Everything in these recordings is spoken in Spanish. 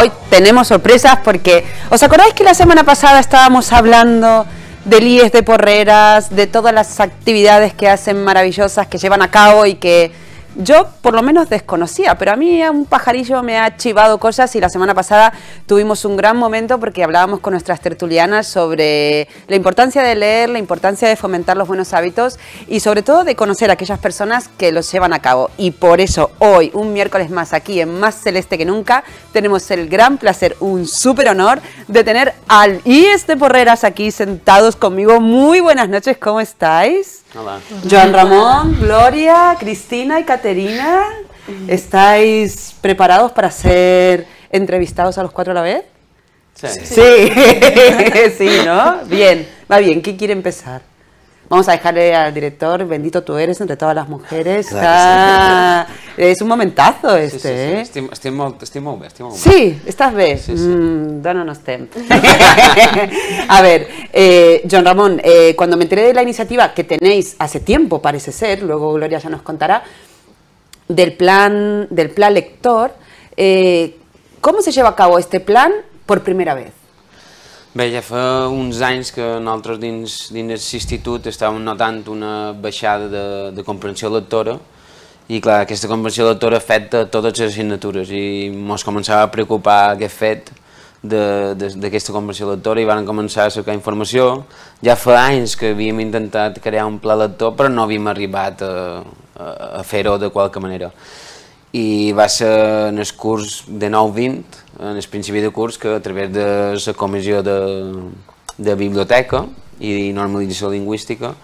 hoy tenemos sorpresas porque, ¿os acordáis que la semana pasada estábamos hablando de líes de Porreras, de todas las actividades que hacen maravillosas, que llevan a cabo y que yo por lo menos desconocía, pero a mí un pajarillo me ha chivado cosas y la semana pasada tuvimos un gran momento porque hablábamos con nuestras tertulianas sobre la importancia de leer, la importancia de fomentar los buenos hábitos y sobre todo de conocer a aquellas personas que los llevan a cabo. Y por eso hoy, un miércoles más aquí en Más Celeste que Nunca, tenemos el gran placer, un súper honor de tener al IES de Porreras aquí sentados conmigo. Muy buenas noches, ¿cómo estáis? Hola. Joan Ramón, Gloria, Cristina y Caterina, ¿estáis preparados para ser entrevistados a los cuatro a la vez? Sí. Sí, ¿no? Bien, va bien. ¿qué quiere empezar? Vamos a dejarle al director, bendito tú eres entre todas las mujeres. Ah, es un momentazo este. Sí, ¿eh? estimo, estimo Sí, mm, a ver, eh, John Ramón, eh, cuando me enteré de la iniciativa que tenéis hace tiempo, parece ser, luego Gloria ya nos contará, del plan, del plan lector, ¿cómo se lleva a cabo este plan por primera vez? Bé, ja fa uns anys que nosaltres dins, dins l'institut estàvem notant una baixada de, de comprensió lectora i clar, aquesta comprensió lectora afecta totes les assignatures i ens començava a preocupar aquest fet d'aquesta comprensió lectora i van començar a cercar informació. Ja fa anys que havíem intentat crear un pla lector però no havíem arribat a, a, a fer-ho de qualque manera i va ser en el curs de 9-20, en el principi de curs, que a través de la comissió de, de biblioteca i normalització lingüística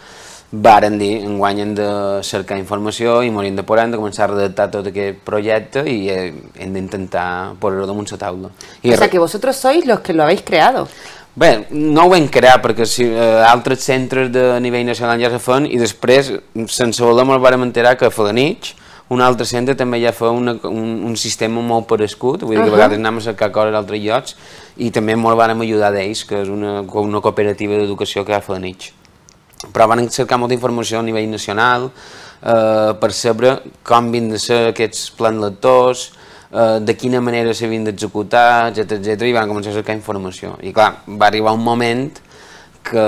varen dir, enguanyen de cercar informació i morint de porant de començar a redactar tot aquest projecte i eh, hem d'intentar posar-ho damunt la taula. I o sea que vosotros sois los que lo habéis creado. Bé, no ho hem creat perquè si, eh, altres centres de nivell nacional ja se fan i després, sense voler, ens vam enterar que a un altre centre també ja fa una, un, un sistema molt parescut, vull dir que uh -huh. a vegades anem a cercar cor a altres llocs i també molt vàrem ajudar d'ells, que és una, una cooperativa d'educació que ha fa nit. Però van cercar molta informació a nivell nacional eh, per saber com vin de ser aquests plans lectors, eh, de quina manera s'havien d'executar, etc etc i van començar a cercar informació. I clar, va arribar un moment que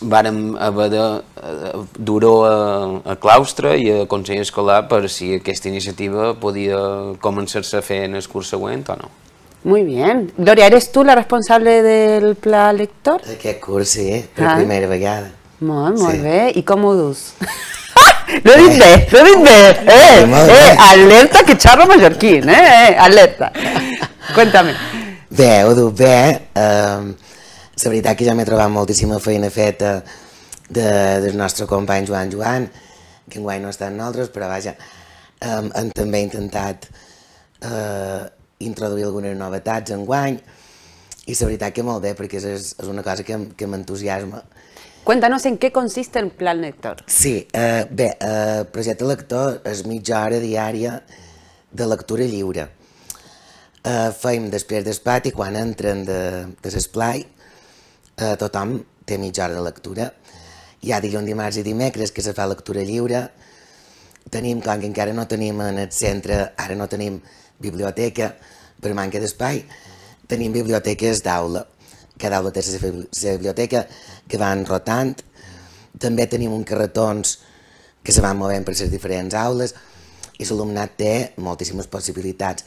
vàrem haver de uh, eh, dur-ho a, a claustre i a Consell Escolar per si aquesta iniciativa podia començar-se a fer en el curs següent o no. Muy bien. Gloria, ¿eres tú la responsable del pla lector? Aquest curs, sí, per ah. primera vegada. Molt, molt sí. bé. I com ho dus? Lo he eh. dit eh, bé, lo he dit bé. Eh, eh, alerta que xarro mallorquín, eh, eh alerta. Cuéntame. Bé, ho dic bé. Eh, la veritat que ja m'he trobat moltíssima feina feta de, del nostre company Joan Joan, que guai no està en nosaltres, però vaja, hem, hem també intentat eh, introduir algunes novetats en guany, i la veritat que molt bé, perquè és, és una cosa que, que m'entusiasma. Cuéntanos en què consiste el Plan Lector. Sí, eh, bé, el eh, projecte Lector és mitja hora diària de lectura lliure. Eh, uh, feim després d'espat i quan entren de, de l'esplai, eh, tothom té mitja hora de lectura. Hi ha dilluns, dimarts i dimecres que se fa lectura lliure. Tenim, clar, que encara no tenim en el centre, ara no tenim biblioteca per manca d'espai, tenim biblioteques d'aula. Cada aula té la seva biblioteca, que van rotant. També tenim un carretons que se van movent per les diferents aules i l'alumnat té moltíssimes possibilitats.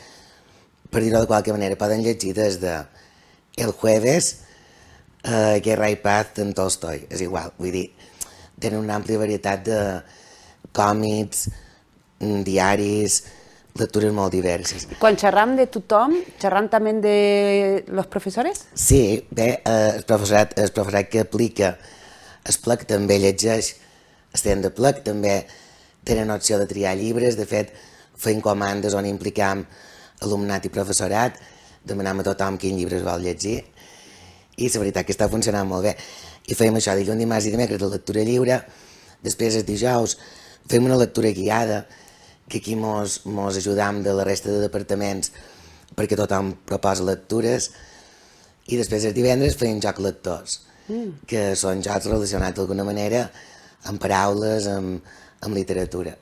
Per dir-ho de qualque manera, poden llegir des de el jueves, eh, Guerra i Paz en Tolstoi, és igual, vull dir, tenen una àmplia varietat de còmics, mm, diaris, lectures molt diverses. Quan xerram de tothom, xerram també de los professores? Sí, bé, eh, el, professorat, el professorat que aplica es plec també llegeix, estem de plec també tenen opció de triar llibres, de fet, fem comandes on implicam alumnat i professorat, demanam a tothom quin llibre es vol llegir i la veritat que està funcionant molt bé. I fèiem això dilluns, dimarts i dimecres, la lectura lliure, després els dijous fem una lectura guiada, que aquí mos, mos ajudam de la resta de departaments perquè tothom proposa lectures, i després els divendres fèiem joc lectors, mm. que són jocs relacionats d'alguna manera amb paraules, amb, amb literatura.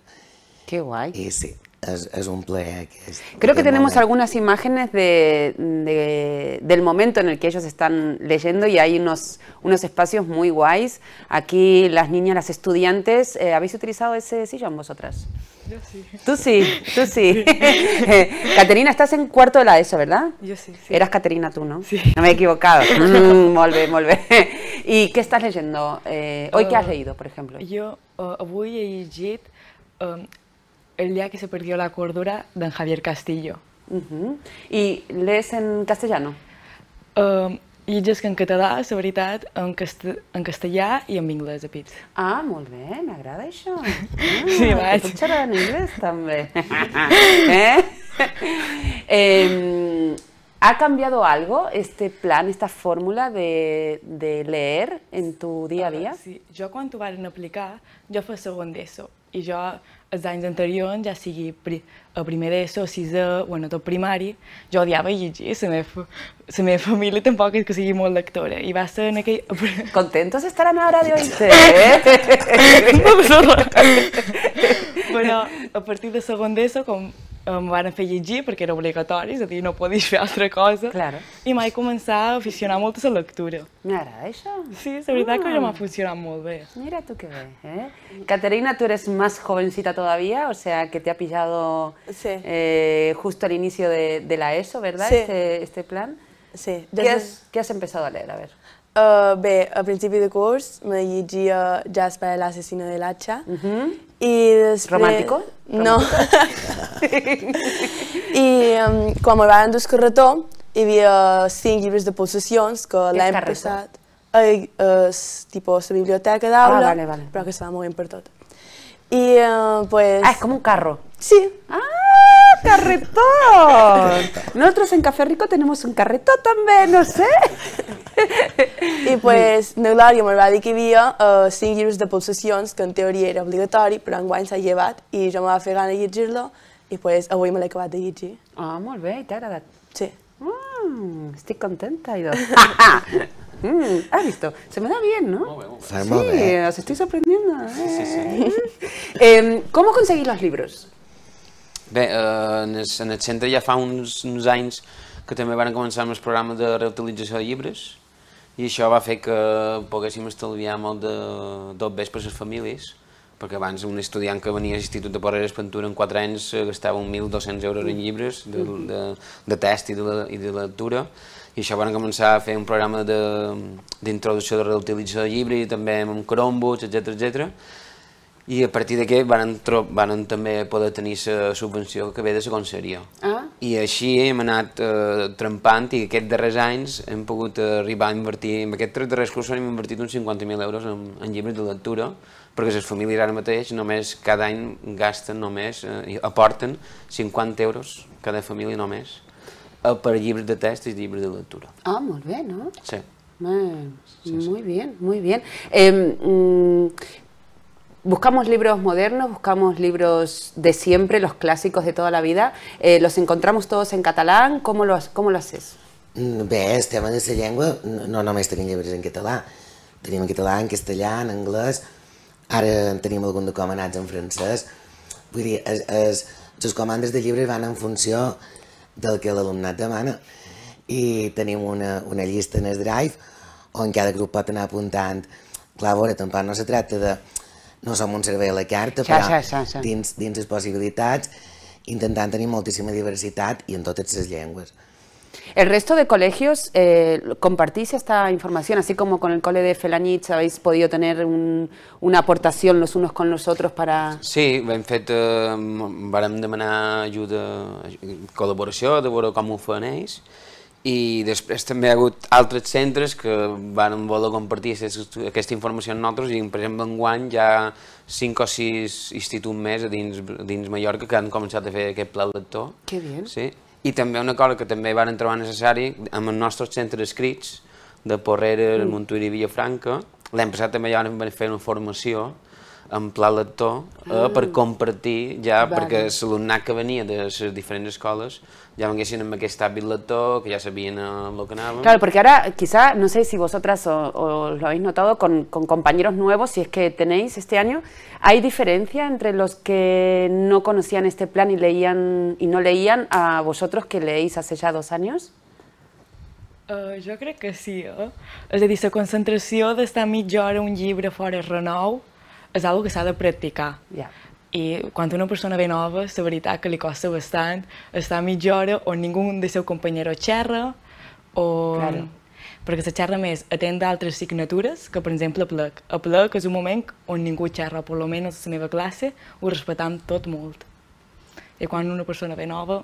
Que guai. I sí. es, un Creo que tenemos algunas imágenes de, del momento en el que ellos están leyendo y hay unos, unos espacios muy guays. Aquí las niñas, las estudiantes, eh, ¿habéis utilizado ese sillón vosotras? Yo sí. Tú sí, tú sí. Caterina, estás en cuarto de la ESO, ¿verdad? Yo sí. Eras Caterina tú, ¿no? Sí. No me he equivocado. mm, molve, molve. ¿Y qué estás leyendo? Eh, ¿Hoy qué has um, leído, por ejemplo? Yo voy uh, a El día que se perdió la cordura, de Javier Castillo. Uh -huh. I lees en castellano? Uh, llitges que en català, la veritat, en, cast en castellà i en anglès, a pit. Ah, molt bé, m'agrada això. Ah, sí, vaig. Puc xerrar en anglès, també. eh? eh, ¿Ha cambiado algo este plan, esta fórmula de, de leer en tu dia a dia? Uh, sí, jo quan tuve en aplicar, jo fa segon d'ESO i jo els anys anteriors, ja sigui pri a primer d'ESO, a sisè, bueno, tot primari, jo odiava llegir, la meva, la meva família tampoc és que sigui molt lectora, i va ser en aquell... Contentos estaran ara de hoy, eh? Però a partir de segon d'ESO, com em van fer llegir perquè era obligatori, és a dir, no podies fer altra cosa. Claro. I mai començar a aficionar molt a tota la lectura. Mira, això. Sí, la veritat ah. que m'ha funcionat molt bé. Mira tu que bé, eh? Caterina, tu eres més jovencita todavía, o sea, que te ha pillado sí. eh, justo al inicio de, de la ESO, ¿verdad? Sí. Este, este plan. Sí. Des ¿Qué, has, ¿Qué has empezado a leer? A ver. Uh, bé, a principi de curs me llegia Jasper, l'assassina de l'Atxa, uh -huh. I després... Romàntico? No. I um, quan me van dur el carretó, hi havia eh, cinc llibres de pulsacions que l'any passat a, a, tipus, la biblioteca d'aula, ah, vale, vale. però que se va movent per tot. I, uh, pues... Ah, és com un carro. Sí. Ah! carretón! Nosotros en Café Rico tenemos un carretón también, no sé. Y pues, n'Eulàlia va que eh, decir que uh, 5 llibres de pulsaciones, que en teoría era en però se ha llevat y yo me va hacer ganas de lo Y pues, hoy me he acabado de llegir. Ah, oh, molt bé, i t'ha Sí. Mm, estoy contenta, idò. Mm, Ha visto? Se me da bien, ¿no? Muy bien, muy bien. Sí, os estoy sorprendiendo. ¿eh? Sí, sí, sí. eh, ¿Cómo conseguís los libros? Bé, eh, en, el, centre ja fa uns, uns anys que també van començar amb el programa de reutilització de llibres i això va fer que poguéssim estalviar molt de dos vespres les famílies perquè abans un estudiant que venia a l'Institut de Porreres Pintura en 4 anys eh, gastava 1.200 euros en llibres de, mm. de, de test i de, i de lectura i això van començar a fer un programa d'introducció de, de reutilització de llibres i també amb crombos, etc etc i a partir d'aquí van, van també poder tenir la subvenció que ve de la conselleria. Ah. I així hem anat eh, trempant i aquests darrers anys hem pogut arribar a invertir, en aquests tres darrers cursos hem invertit uns 50.000 euros en, en llibres de lectura, perquè les famílies ara mateix només cada any gasten només, eh, aporten 50 euros cada família només eh, per llibres de text i llibres de lectura. Ah, molt bé, no? Sí. Eh, sí, sí. Muy bien, muy bien. Eh, mm, Buscamos libros modernos, buscamos libros de siempre, los clàssics de toda la vida. Eh, ¿Los encontramos todos en catalán? ¿Cómo lo, com lo haces? Mm, bé, els en de la llengua no només tenim llibres en català. Tenim en català, en castellà, en anglès, ara en tenim algun de comandats en francès. Vull dir, es, es, les comandes de llibres van en funció del que l'alumnat demana. I tenim una, una llista en el Drive on cada grup pot anar apuntant. Clar, a veure, tampoc no se tracta de no som un servei a la carta, però Dins, dins les possibilitats, intentant tenir moltíssima diversitat i en totes les llengües. ¿El resto de colegios eh, compartís esta información? Así como con el cole de Felanich habéis podido tener un, una aportación los unos con los otros para... Sí, hem fet, eh, demanar ajuda, col·laboració, de veure com ho fan ells, i després també hi ha hagut altres centres que van voler compartir aquesta informació amb nosaltres i, per exemple, guany hi ha cinc o sis instituts més dins, dins Mallorca que han començat a fer aquest pla lector. Que bé. Sí. I també una cosa que també van trobar necessari amb els nostres centres escrits de Porrera, mm. Montuïri i Villafranca, l'any passat també ja van fer una formació en pla lector eh, mm. per compartir ja, vale. perquè l'alumnat que venia de les diferents escoles ja venguessin amb aquest hàbit lector, que ja sabien el eh, que nada. Claro, perquè ara, quizá, no sé si vosotras o, o lo habéis notado con, con, compañeros nuevos, si es que tenéis este año, ¿hay diferencia entre los que no conocían este plan y leían y no leían a vosotros que leéis hace ya dos años? Uh, jo crec que sí, eh? és a dir, la concentració d'estar mitja hora un llibre fora és renou és una que s'ha de practicar. Yeah. I quan una persona ve nova, la veritat que li costa bastant estar mitja hora on ningú del seu companyero xerra, o... Claro. Perquè se xerra més atent d'altres signatures que, per exemple, plec. A plec és un moment on ningú xerra, per almenys a la meva classe, ho respetam tot molt. I quan una persona ve nova,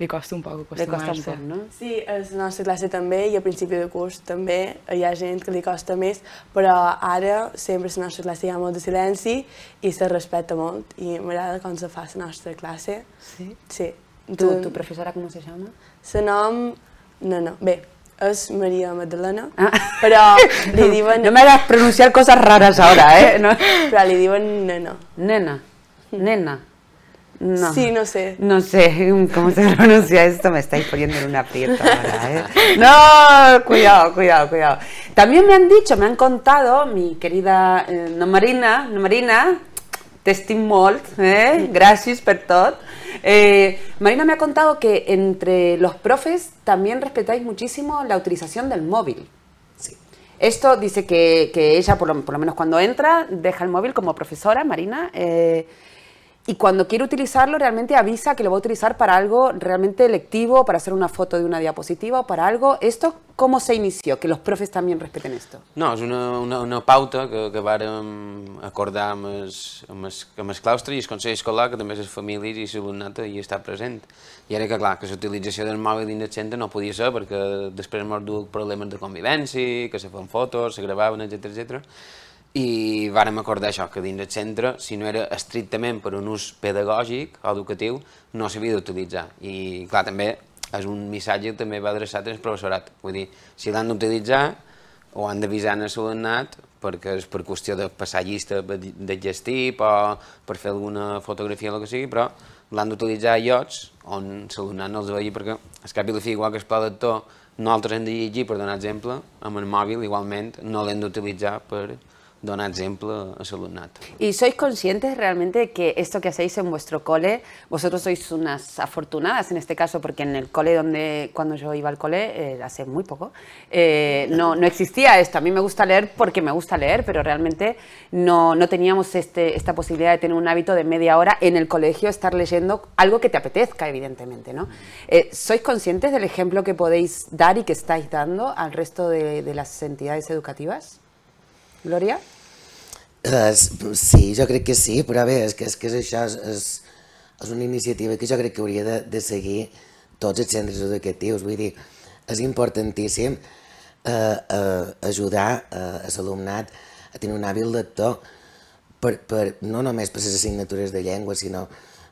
li costa un poc acostumar-se. No? Sí, a la nostra classe també, i a principi de curs també, hi ha gent que li costa més, però ara sempre a la nostra classe hi ha molt de silenci i se respecta molt, i m'agrada com se fa la nostra classe. Sí? Sí. Tu, tu professora, com se llama? Se nom... No, no, bé, és Maria Magdalena, ah. però li diuen... No m'agrada pronunciar coses rares ara, eh? No. Però li diuen nena. Nena. Nena. No, sí, no sé. No sé cómo se pronuncia esto, me estáis poniendo en una aprieto ¿eh? No, cuidado, cuidado, cuidado. También me han dicho, me han contado, mi querida eh, Marina. Marina, Testing mold, ¿eh? gracias por todo. Eh, Marina me ha contado que entre los profes también respetáis muchísimo la utilización del móvil. Esto dice que, ella, por lo, menos cuando entra, deja el móvil como profesora, Marina, y cuando quiere utilizarlo realmente avisa que lo va a utilizar para algo realmente electivo, para hacer una foto de una diapositiva o para algo. ¿Esto cómo se inició? Que los profes también respeten esto. No, és una, una, una pauta que, que vàrem acordar amb els, amb, els, amb els claustres i el Consell Escolar, que també les famílies i l'alumnat hi està present. I era que, clar, que la utilització del mòbil dins del centre no podia ser perquè després mos duc problemes de convivència, que se fan fotos, se gravaven, etc etc i vàrem acordar això, que dins el centre, si no era estrictament per un ús pedagògic o educatiu, no s'havia d'utilitzar. I, clar, també és un missatge que també va adreçat al professorat. Vull dir, si l'han d'utilitzar, o han d'avisar en anat, perquè és per qüestió de passar llista de gestir o per fer alguna fotografia o el que sigui, però l'han d'utilitzar a llocs on l'alumnat no els vegi perquè es cap i la fi, igual que es pla d'actor, nosaltres hem de llegir, per donar exemple, amb el mòbil igualment no l'hem d'utilitzar per, donar ejemplo a su alumnato. ¿Y sois conscientes realmente de que esto que hacéis en vuestro cole, vosotros sois unas afortunadas en este caso, porque en el cole donde, cuando yo iba al cole, eh, hace muy poco, eh, no, no existía esto. A mí me gusta leer porque me gusta leer, pero realmente no, no teníamos este, esta posibilidad de tener un hábito de media hora en el colegio, estar leyendo algo que te apetezca, evidentemente, ¿no? Eh, ¿Sois conscientes del ejemplo que podéis dar y que estáis dando al resto de las entidades educativas? Glòria? Eh, sí, jo crec que sí, però bé, és que, és, que és això és, és, una iniciativa que jo crec que hauria de, de seguir tots els centres educatius. Vull dir, és importantíssim eh, eh, ajudar eh, a l'alumnat a tenir un hàbil lector, per, per, no només per les assignatures de llengua, sinó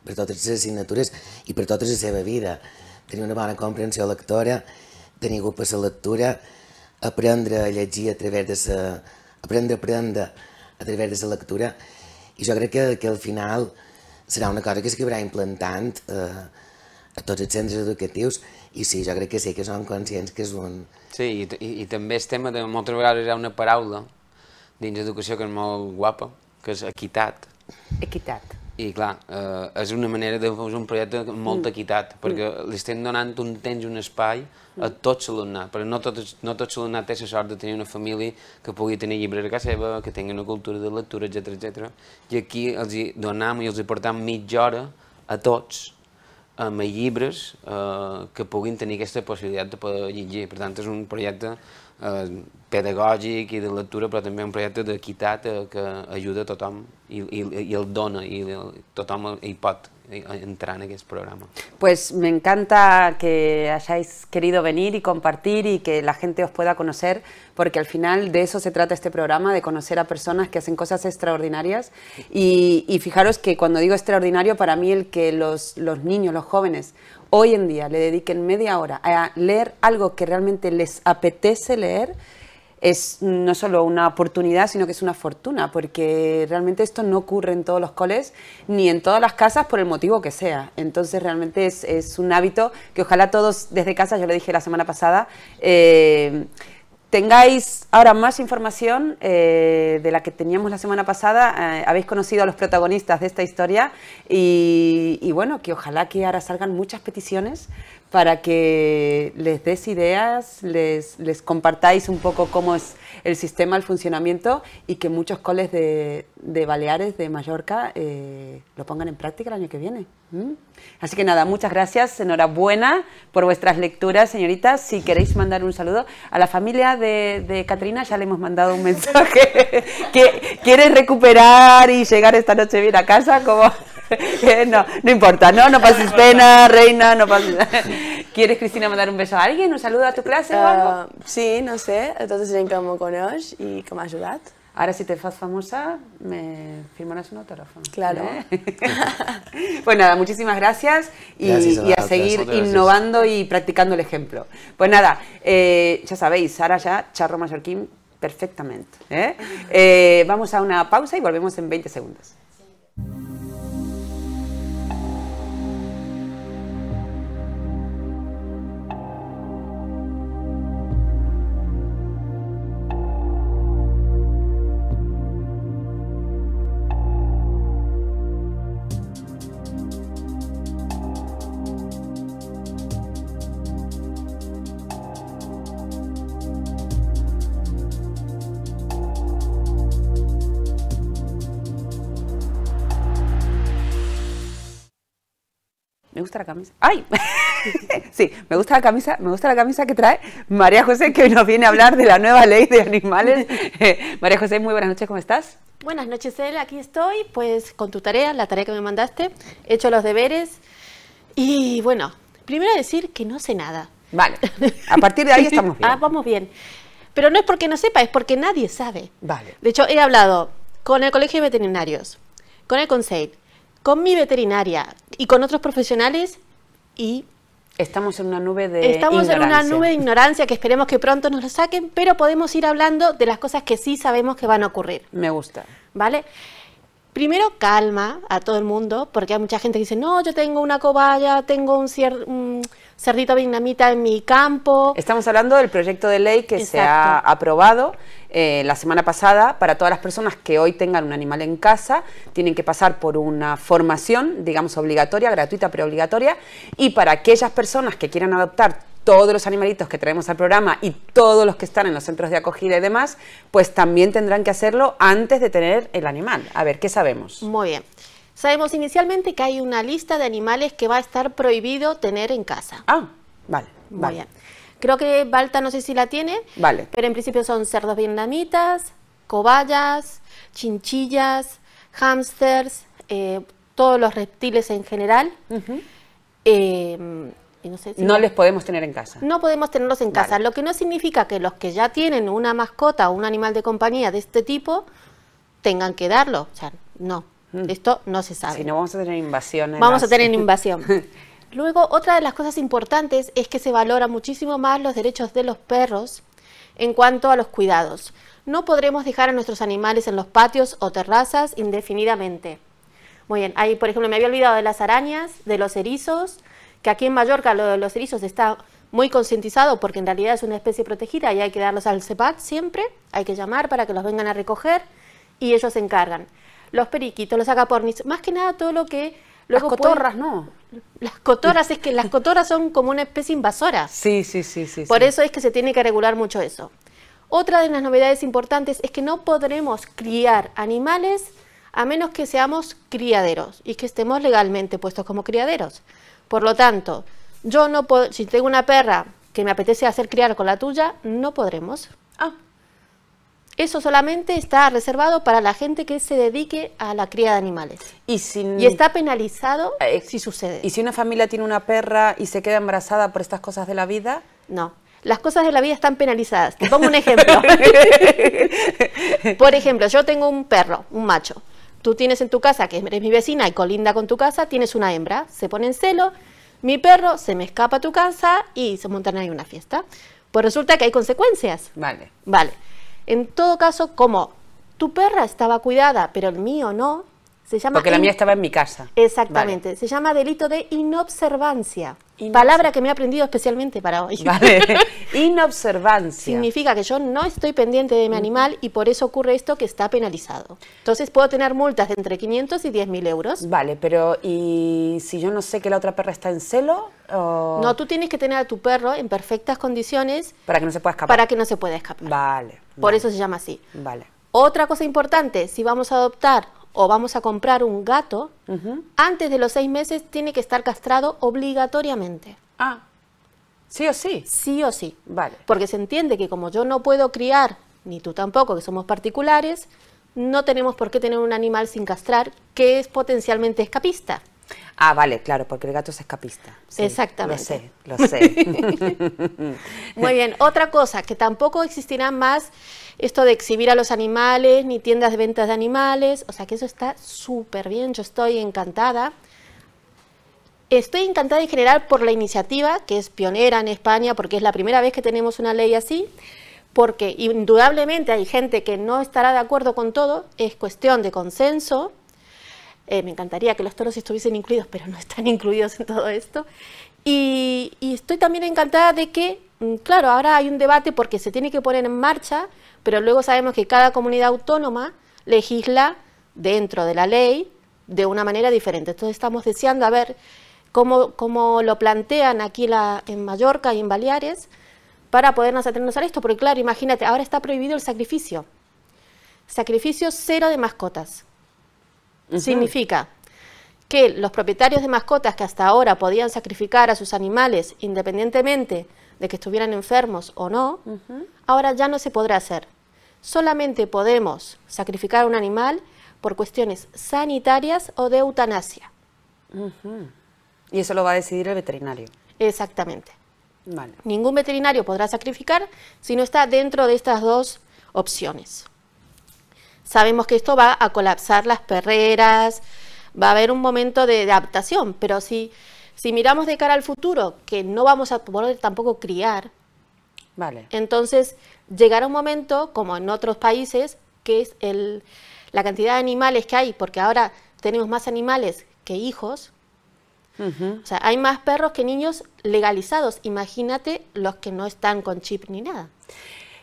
per totes les assignatures i per tota la seva vida. Tenir una bona comprensió lectora, tenir gust per la lectura, aprendre a llegir a través de la aprendre, aprendre a través de la lectura. I jo crec que, que al final serà una cosa que s'acabarà implantant eh, a tots els centres educatius i sí, jo crec que sí que són conscients que és un... Sí, i, i, i també el tema de moltes vegades hi ha una paraula dins d'educació que és molt guapa, que és equitat. Equitat. I clar, eh, és una manera de fer un projecte amb mm. molta equitat, perquè mm. li estem donant un temps, un espai a mm. tot l'alumnat, però no tot, no tot l'alumnat té la sort de tenir una família que pugui tenir llibres a casa seva, que tingui una cultura de lectura, etc etc. I aquí els hi donam i els hi portam mitja hora a tots amb llibres eh, que puguin tenir aquesta possibilitat de poder llegir. Per tant, és un projecte eh, pedagògic i de lectura, però també un projecte d'equitat eh, que ajuda a tothom i, i, i el dona, i tothom hi pot entrar en este programa. Pues me encanta que hayáis querido venir y compartir y que la gente os pueda conocer, porque al final de eso se trata este programa, de conocer a personas que hacen cosas extraordinarias. Y, fijaros que cuando digo extraordinario, para mí el que los, los niños, los jóvenes, hoy en día le dediquen media hora a leer algo que realmente les apetece leer, es no solo una oportunidad, sino que es una fortuna, porque realmente esto no ocurre en todos los coles ni en todas las casas por el motivo que sea. Entonces realmente es, un hábito que ojalá todos desde casa, yo lo dije la semana pasada, eh, tengáis ahora más información eh, de la que teníamos la semana pasada, eh, habéis conocido a los protagonistas de esta historia y, y bueno, que ojalá que ahora salgan muchas peticiones para que les des ideas, les, les, compartáis un poco cómo es el sistema, el funcionamiento y que muchos coles de, de Baleares, de Mallorca, eh, lo pongan en práctica el año que viene. Así que nada, muchas gracias, enhorabuena por vuestras lecturas, señoritas. Si queréis mandar un saludo a la familia de, de Catrina, ya le hemos mandado un mensaje que quieres recuperar y llegar esta noche bien a casa, como... no, no importa, no, no pases pena, reina, no pases. ¿Quieres, Cristina, mandar un beso a alguien? ¿Un saludo a tu clase o algo? Ah, sí, no sé. Entonces, gente que me conoces y que me ayudado Ahora, si te fas famosa, me firmarás un autógrafo. Claro. ¿Eh? pues nada, muchísimas gracias y, a, seguir innovando y practicando el ejemplo. Pues nada, eh, ya sabéis, Sara ya, charro mallorquín perfectamente. ¿eh? vamos a una pausa y volvemos en 20 segundos. la camisa. ¡Ay! sí, me gusta la camisa, me gusta la camisa que trae María José, que hoy nos viene a hablar de la nueva ley de animales. Eh, María José, muy buenas noches, ¿cómo estás? Buenas noches, él aquí estoy, pues con tu tarea, la tarea que me mandaste, he hecho los deberes y bueno, primero decir que no sé nada. Vale, a partir de ahí estamos bien. Ah, vamos bien. Pero no es porque no sepa, es porque nadie sabe. Vale. De hecho, he hablado con el Colegio de Veterinarios, con el Conseil con mi veterinaria y con otros profesionales y... Estamos en una nube de Estamos en una nube de ignorancia que esperemos que pronto nos lo saquen, pero podemos ir hablando de las cosas que sí sabemos que van a ocurrir. Me gusta. ¿Vale? Primero, calma a todo el mundo, porque hay mucha gente que dice, no, yo tengo una cobaya, tengo un, cerdito vietnamita en mi campo. Estamos hablando del proyecto de ley que se ha aprobado eh, la semana pasada, para todas las personas que hoy tengan un animal en casa, tienen que pasar por una formación, digamos, obligatoria, gratuita, pero obligatoria, y para aquellas personas que quieran adoptar todos los animalitos que traemos al programa y todos los que están en los centros de acogida y demás, pues también tendrán que hacerlo antes de tener el animal. A ver, ¿qué sabemos? Muy bien. Sabemos inicialmente que hay una lista de animales que va a estar prohibido tener en casa. Ah, vale. Muy bien. Creo que Balta no sé si la tiene, vale. pero en principio son cerdos vietnamitas, cobayas, chinchillas, hamsters, eh, todos los reptiles en general. Eh, no, les podemos tener en casa. No podemos tenerlos en casa, lo que no significa que los que ya tienen una mascota o un animal de compañía de este tipo tengan que darlo. O sea, no, de mm. esto no se sabe. Si no, vamos a tener invasiones. Vamos a tener invasión. Luego, otra de las cosas importantes es que se valora muchísimo más los derechos de los perros en cuanto a los cuidados. No podremos dejar a nuestros animales en los patios o terrazas indefinidamente. Muy bien, ahí por ejemplo me había olvidado de las arañas, de los erizos, que aquí en Mallorca lo de los erizos está muy concientizado porque en realidad es una especie protegida y hay que darlos al CEPAT siempre, hay que llamar para que los vengan a recoger y ellos se encargan. Los periquitos, los agapornis, más que nada todo lo que las cotorras no. Las cotorras, es que las cotorras son como una especie invasora. Sí, sí, sí, sí. Por eso es que se tiene que regular mucho eso. Otra de las novedades importantes es que no podremos criar animales a menos que seamos criaderos y que estemos legalmente puestos como criaderos. Por lo tanto, yo no puedo, si tengo una perra que me apetece hacer criar con la tuya, no podremos. Ah, eso solamente está reservado para la gente que se dedique a la cría de animales. Y, está penalizado eh, eh, si sucede. ¿Y si una familia tiene una perra y se queda embarazada por estas cosas de la vida? No. Las cosas de la vida están penalizadas. Te pongo un ejemplo. por ejemplo, yo tengo un perro, un macho. Tú tienes en tu casa, que eres mi vecina y colinda con tu casa, tienes una hembra. Se pone en celo, mi perro se me escapa a tu casa y se montan ahí una fiesta. Pues resulta que hay consecuencias. Vale. Vale. En todo caso, como tu perra estaba cuidada, pero el mío no, se llama... Porque la mía estaba en mi casa. Exactamente, se llama delito de inobservancia. Palabra que me he aprendido especialmente para hoy. Vale. inobservancia. Significa que yo no estoy pendiente de mi mm. animal y por eso ocurre esto que está penalizado. Entonces puedo tener multas de entre 500 y 10.000 euros. Vale, pero ¿y si yo no sé que la otra perra está en celo? O... No, tú tienes que tener a tu perro en perfectas condiciones. Para que no se pueda escapar. Para que no se pueda escapar. Vale. Por eso se llama así. Vale. Otra cosa importante, si vamos a adoptar o vamos a comprar un gato, antes de los seis meses tiene que estar castrado obligatoriamente. Ah, sí o sí. Sí o sí. Vale. Porque se entiende que como yo no puedo criar, ni tú tampoco, que somos particulares, no tenemos por qué tener un animal sin castrar que es potencialmente escapista. Ah, vale, claro, porque el gato es escapista. Exactamente. Lo sé, lo sé. Muy bien, otra cosa, que tampoco existirá más esto de exhibir a los animales, ni tiendas de ventas de animales, o sea que eso está súper bien, yo estoy encantada. Estoy encantada en general por la iniciativa, que es pionera en España, porque es la primera vez que tenemos una ley así, porque indudablemente hay gente que no estará de acuerdo con todo, es cuestión de consenso, eh, me encantaría que los toros estuviesen incluidos, pero no están incluidos en todo esto. Y, estoy también encantada de que, mm, claro, ahora hay un debate porque se tiene que poner en marcha, pero luego sabemos que cada comunidad autónoma legisla dentro de la ley de una manera diferente. Entonces estamos deseando a ver cómo, lo plantean aquí en Mallorca y en Baleares para podernos atenernos a esto, porque claro, imagínate, ahora está prohibido el sacrificio. Sacrificio cero de mascotas. Significa que los propietarios de mascotas que hasta ahora podían sacrificar a sus animales independientemente de que estuvieran enfermos o no, ahora ya no se podrá hacer. Solamente podemos sacrificar a un animal por cuestiones sanitarias o de eutanasia. Y eso lo va a decidir el veterinario. Exactamente. Ningún veterinario podrá sacrificar si no está dentro de estas dos opciones. Sabemos que esto va a colapsar las perreras, va a haber un momento de, adaptación, pero si, miramos de cara al futuro, que no vamos a poder tampoco criar, Vale. Entonces, llegará un momento, como en otros países, que es el, la cantidad de animales que hay, porque ahora tenemos más animales que hijos. O sea, hay más perros que niños legalizados. Imagínate los que no están con chip ni nada.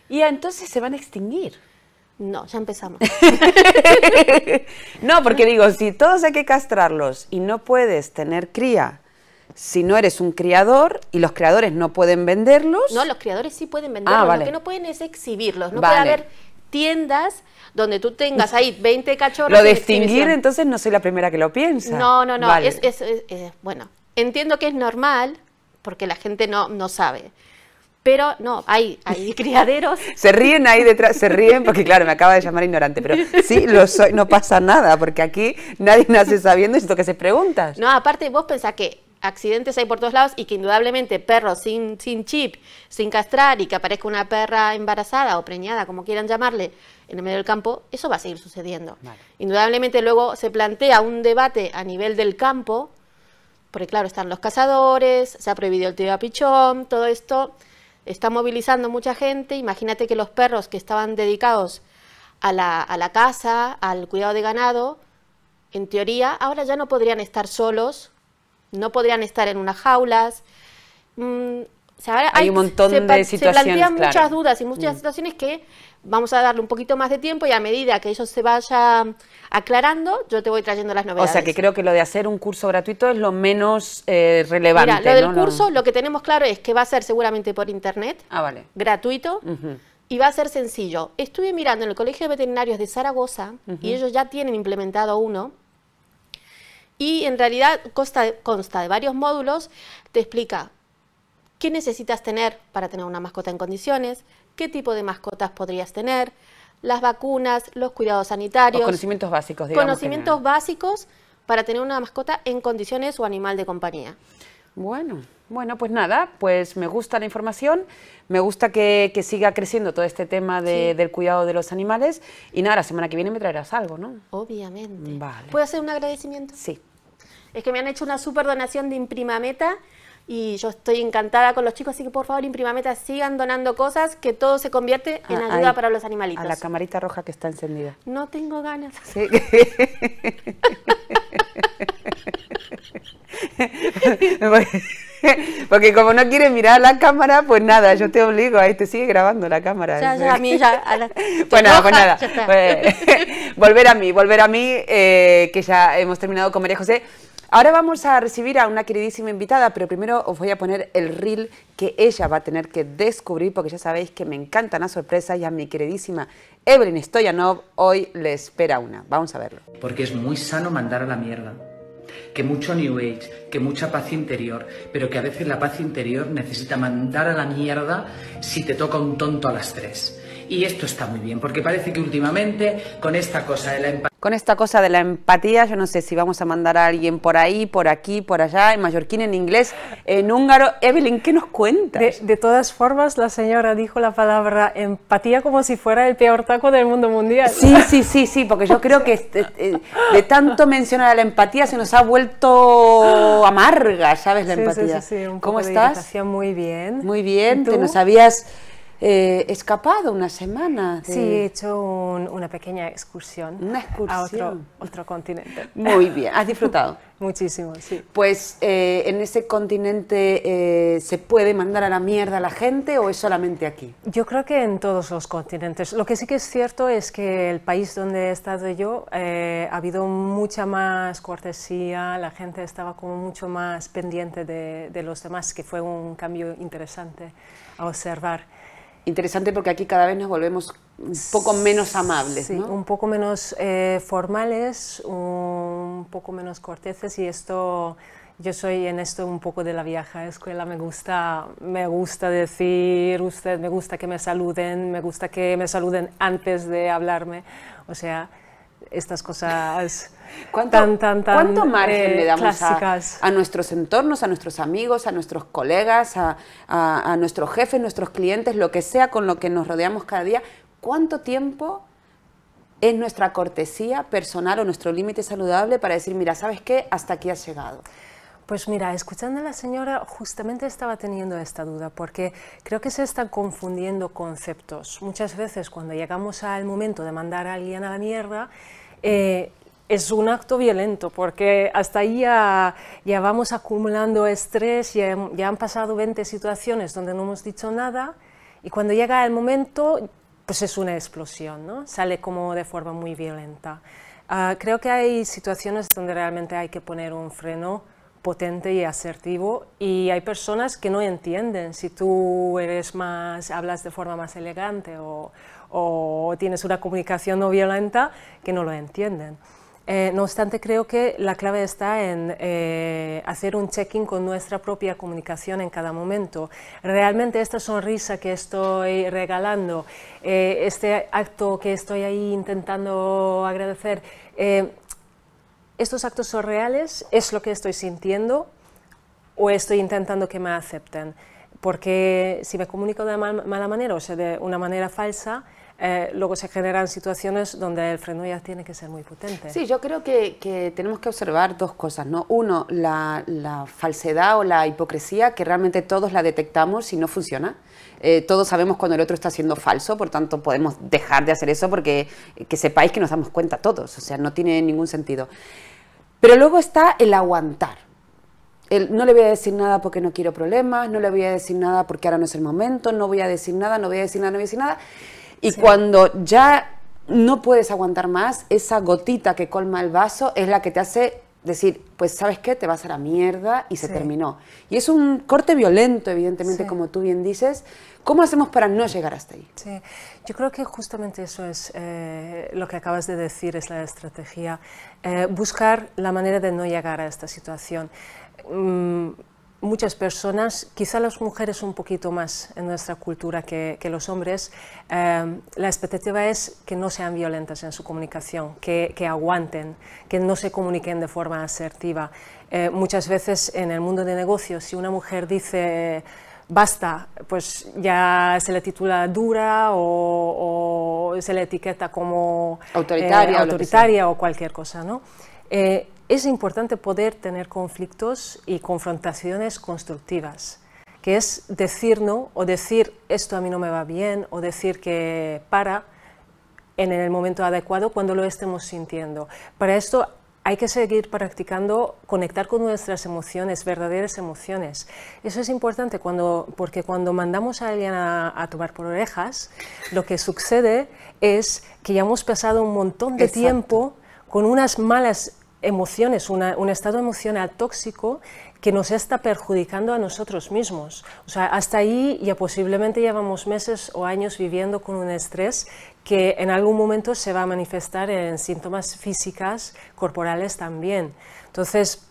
Y entonces se van a extinguir. No, ya empezamos. no, porque digo, si todos hay que castrarlos y no puedes tener cría, si no eres un criador y los criadores no pueden venderlos. No, los criadores sí pueden venderlos, ah, lo que no pueden es exhibirlos, no puede haber tiendas donde tú tengas ahí 20 cachorros. Lo distinguir entonces no soy la primera que lo piensa. No, no, no, bueno, entiendo que es normal porque la gente no, no sabe. Pero no, hay, criaderos. se ríen ahí detrás, se ríen porque claro, me acaba de llamar ignorante, pero sí, lo soy, no pasa nada, porque aquí nadie nace sabiendo esto que se preguntas. No, aparte vos pensás que accidentes hay por todos lados y que indudablemente perros sin, chip, sin castrar y que aparezca una perra embarazada o preñada, como quieran llamarle, en el medio del campo, eso va a seguir sucediendo. Indudablemente luego se plantea un debate a nivel del campo, porque claro, están los cazadores, se ha prohibido el tiro a pichón, todo esto está movilizando mucha gente. Imagínate que los perros que estaban dedicados a la, a la caza, al cuidado de ganado, en teoría ahora ya no podrían estar solos, no podrían estar en unas jaulas. Mm, hay, un montón de situaciones. muchas dudas y muchas mm. situaciones que vamos a darle un poquito más de tiempo y a medida que eso se vaya aclarando, yo te voy trayendo las novedades. O sea que creo que lo de hacer un curso gratuito es lo menos relevante. Eh, Mira, lo del curso, lo que tenemos claro es que va a ser seguramente por internet, ah, gratuito. Y va a ser sencillo. Estuve mirando en el Colegio de Veterinarios de Zaragoza y ellos ya tienen implementado uno. Y en realidad consta de varios módulos. Te explica qué necesitas tener para tener una mascota en condiciones, qué tipo de mascotas podrías tener, las vacunas, los cuidados sanitarios. conocimientos básicos, Conocimientos básicos para tener una mascota en condiciones o animal de compañía. Bueno, bueno, pues nada, pues me gusta la información, me gusta que, siga creciendo todo este tema del cuidado de los animales y nada, la semana que viene me traerás algo, ¿no? Obviamente. Vale. ¿Puedo hacer un agradecimiento? Sí. Es que me han hecho una super donación de Imprimameta y yo estoy encantada con los chicos, así que por favor, imprimameta, sigan donando cosas, que todo se convierte ah, en ayuda para los animalitos. A la camarita roja que está encendida. No tengo ganas. Porque como no quieres mirar la cámara, pues nada, yo te obligo, ahí te sigue grabando la cámara. Ya, ya, a mí ya. pues nada. Pues, volver a mí, volver a mí, eh, que ya hemos terminado con María José. Ahora vamos a recibir a una queridísima invitada, pero primero os voy a poner el reel que ella va a tener que descubrir, porque ya sabéis que me encantan las sorpresas y a mi queridísima Evelyn Stoyanov hoy le espera una. Vamos a verlo. Porque es muy sano mandar a la mierda. Que mucho New Age, que mucha paz interior, pero que a veces la paz interior necesita mandar a la mierda si te toca un tonto a las tres y esto está muy bien, porque parece que últimamente con esta cosa de la empatía... Con esta cosa de la empatía, yo no sé si vamos a mandar a alguien por ahí, por aquí, por allá, en mallorquín, en inglés, en húngaro. Evelyn, ¿qué nos cuentas? De, todas formas, la señora dijo la palabra empatía como si fuera el peor taco del mundo mundial. Sí, sí, sí, sí, porque yo creo que eh, eh, de, tanto mencionar la empatía se nos ha vuelto amarga, ¿sabes? La empatía. Sí, ¿Cómo estás? Muy bien. Muy bien, te nos habías eh, escapado una semana. Sí, he hecho una pequeña excursión, a otro, continente. Muy bien, ¿has disfrutado? Muchísimo, sí. Pues eh, en ese continente eh, se puede mandar a la mierda a la gente o es solamente aquí? Yo creo que en todos los continentes. Lo que sí que es cierto es que el país donde he estado yo eh, ha habido mucha más cortesía, la gente estaba como mucho más pendiente de los demás, que fue un cambio interesante a observar interesante porque aquí cada vez nos volvemos un poco menos amables. Sí, un poco menos eh, formales, un poco menos corteses y esto... Yo soy en esto un poco de la vieja escuela, me gusta, me gusta decir usted, me gusta que me saluden, me gusta que me saluden antes de hablarme, o sea, estas cosas ¿Cuánto, tan, ¿cuánto margen eh, le damos a, nuestros entornos, a nuestros amigos, a nuestros colegas, a, a nuestros jefes, nuestros clientes, lo que sea con lo que nos rodeamos cada día? ¿Cuánto tiempo es nuestra cortesía personal o nuestro límite saludable para decir, mira, ¿sabes qué? Hasta aquí has llegado. Pues mira, escuchando a la señora, justamente estaba teniendo esta duda, porque creo que se están confundiendo conceptos. Muchas veces cuando llegamos al momento de mandar a alguien a la mierda, eh, es un acto violento, porque hasta ahí ya, vamos acumulando estrés, ya, ya han pasado 20 situaciones donde no hemos dicho nada, y cuando llega el momento, pues es una explosión, ¿no? Sale como de forma muy violenta. Ah, creo que hay situaciones donde realmente hay que poner un freno potente y asertivo y hay personas que no entienden si tú eres más, hablas de forma más elegante o, tienes una comunicación no violenta que no lo entienden. Eh, no obstante, creo que la clave está en eh, hacer un check-in con nuestra propia comunicación en cada momento. Realmente esta sonrisa que estoy regalando, eh, este acto que estoy ahí intentando agradecer, ¿estos actos son reales? ¿Es lo que estoy sintiendo? ¿O estoy intentando que me acepten? Porque si me comunico de mala manera o sea, de una manera falsa, eh, luego se generan situaciones donde el freno ya tiene que ser muy potente. Sí, yo creo que, tenemos que observar dos cosas, ¿no? Uno, la, falsedad o la hipocresía, que realmente todos la detectamos y no funciona. Eh, todos sabemos cuando el otro está siendo falso, por tanto podemos dejar de hacer eso porque eh, que sepáis que nos damos cuenta todos, o sea, no tiene ningún sentido. Pero luego está el aguantar. no le voy a decir nada porque no quiero problemas, no le voy a decir nada porque ahora no es el momento, no voy a decir nada, no voy a decir nada, no voy a decir nada. No voy a decir nada y cuando ya no puedes aguantar más, esa gotita que colma el vaso es la que te hace decir, pues sabes qué, te vas a la mierda y se terminó. Y es un corte violento, evidentemente, como tú bien dices. ¿Cómo hacemos para no llegar hasta ahí? Sí, yo creo que justamente eso es eh, lo que acabas de decir, es la estrategia. Eh, buscar la manera de no llegar a esta situación. Mm, muchas personas, quizá las mujeres un poquito más en nuestra cultura que, los hombres, em, la expectativa es que no sean violentas en su comunicación, que, aguanten, que no se comuniquen de forma asertiva. Eh, muchas veces en el mundo de negocios, si una mujer dice basta, pues ya se le titula dura o, se le etiqueta como eh, autoritaria, autoritaria o, cualquier cosa. ¿no? Eh, es importante poder tener conflictos y confrontaciones constructivas, que es decir no o decir esto a mí no me va bien o decir que para en el momento adecuado cuando lo estemos sintiendo. Para esto hay que seguir practicando conectar con nuestras emociones, verdaderas emociones. Eso es importante cuando, porque cuando mandamos a alguien a, tomar por orejas, lo que sucede es que ya hemos pasado un montón de tiempo con unas malas emociones, un estado emocional tóxico que nos está perjudicando a nosotros mismos. O sea, hasta ahí ya posiblemente llevamos meses o años viviendo con un estrés que en algún momento se va a manifestar en síntomas físicas, corporales también. Entonces,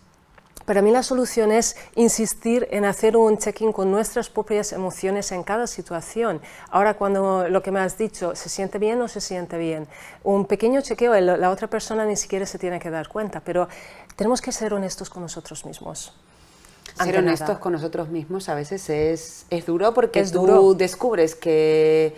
para mí la solución es insistir en hacer un check-in con nuestras propias emociones en cada situación. Ahora cuando lo que me has dicho, ¿se siente bien o se siente bien? Un pequeño chequeo, la otra persona ni siquiera se tiene que dar cuenta, pero tenemos que ser honestos con nosotros mismos. Ser honestos con nosotros mismos a veces es, duro porque es duro. descubres que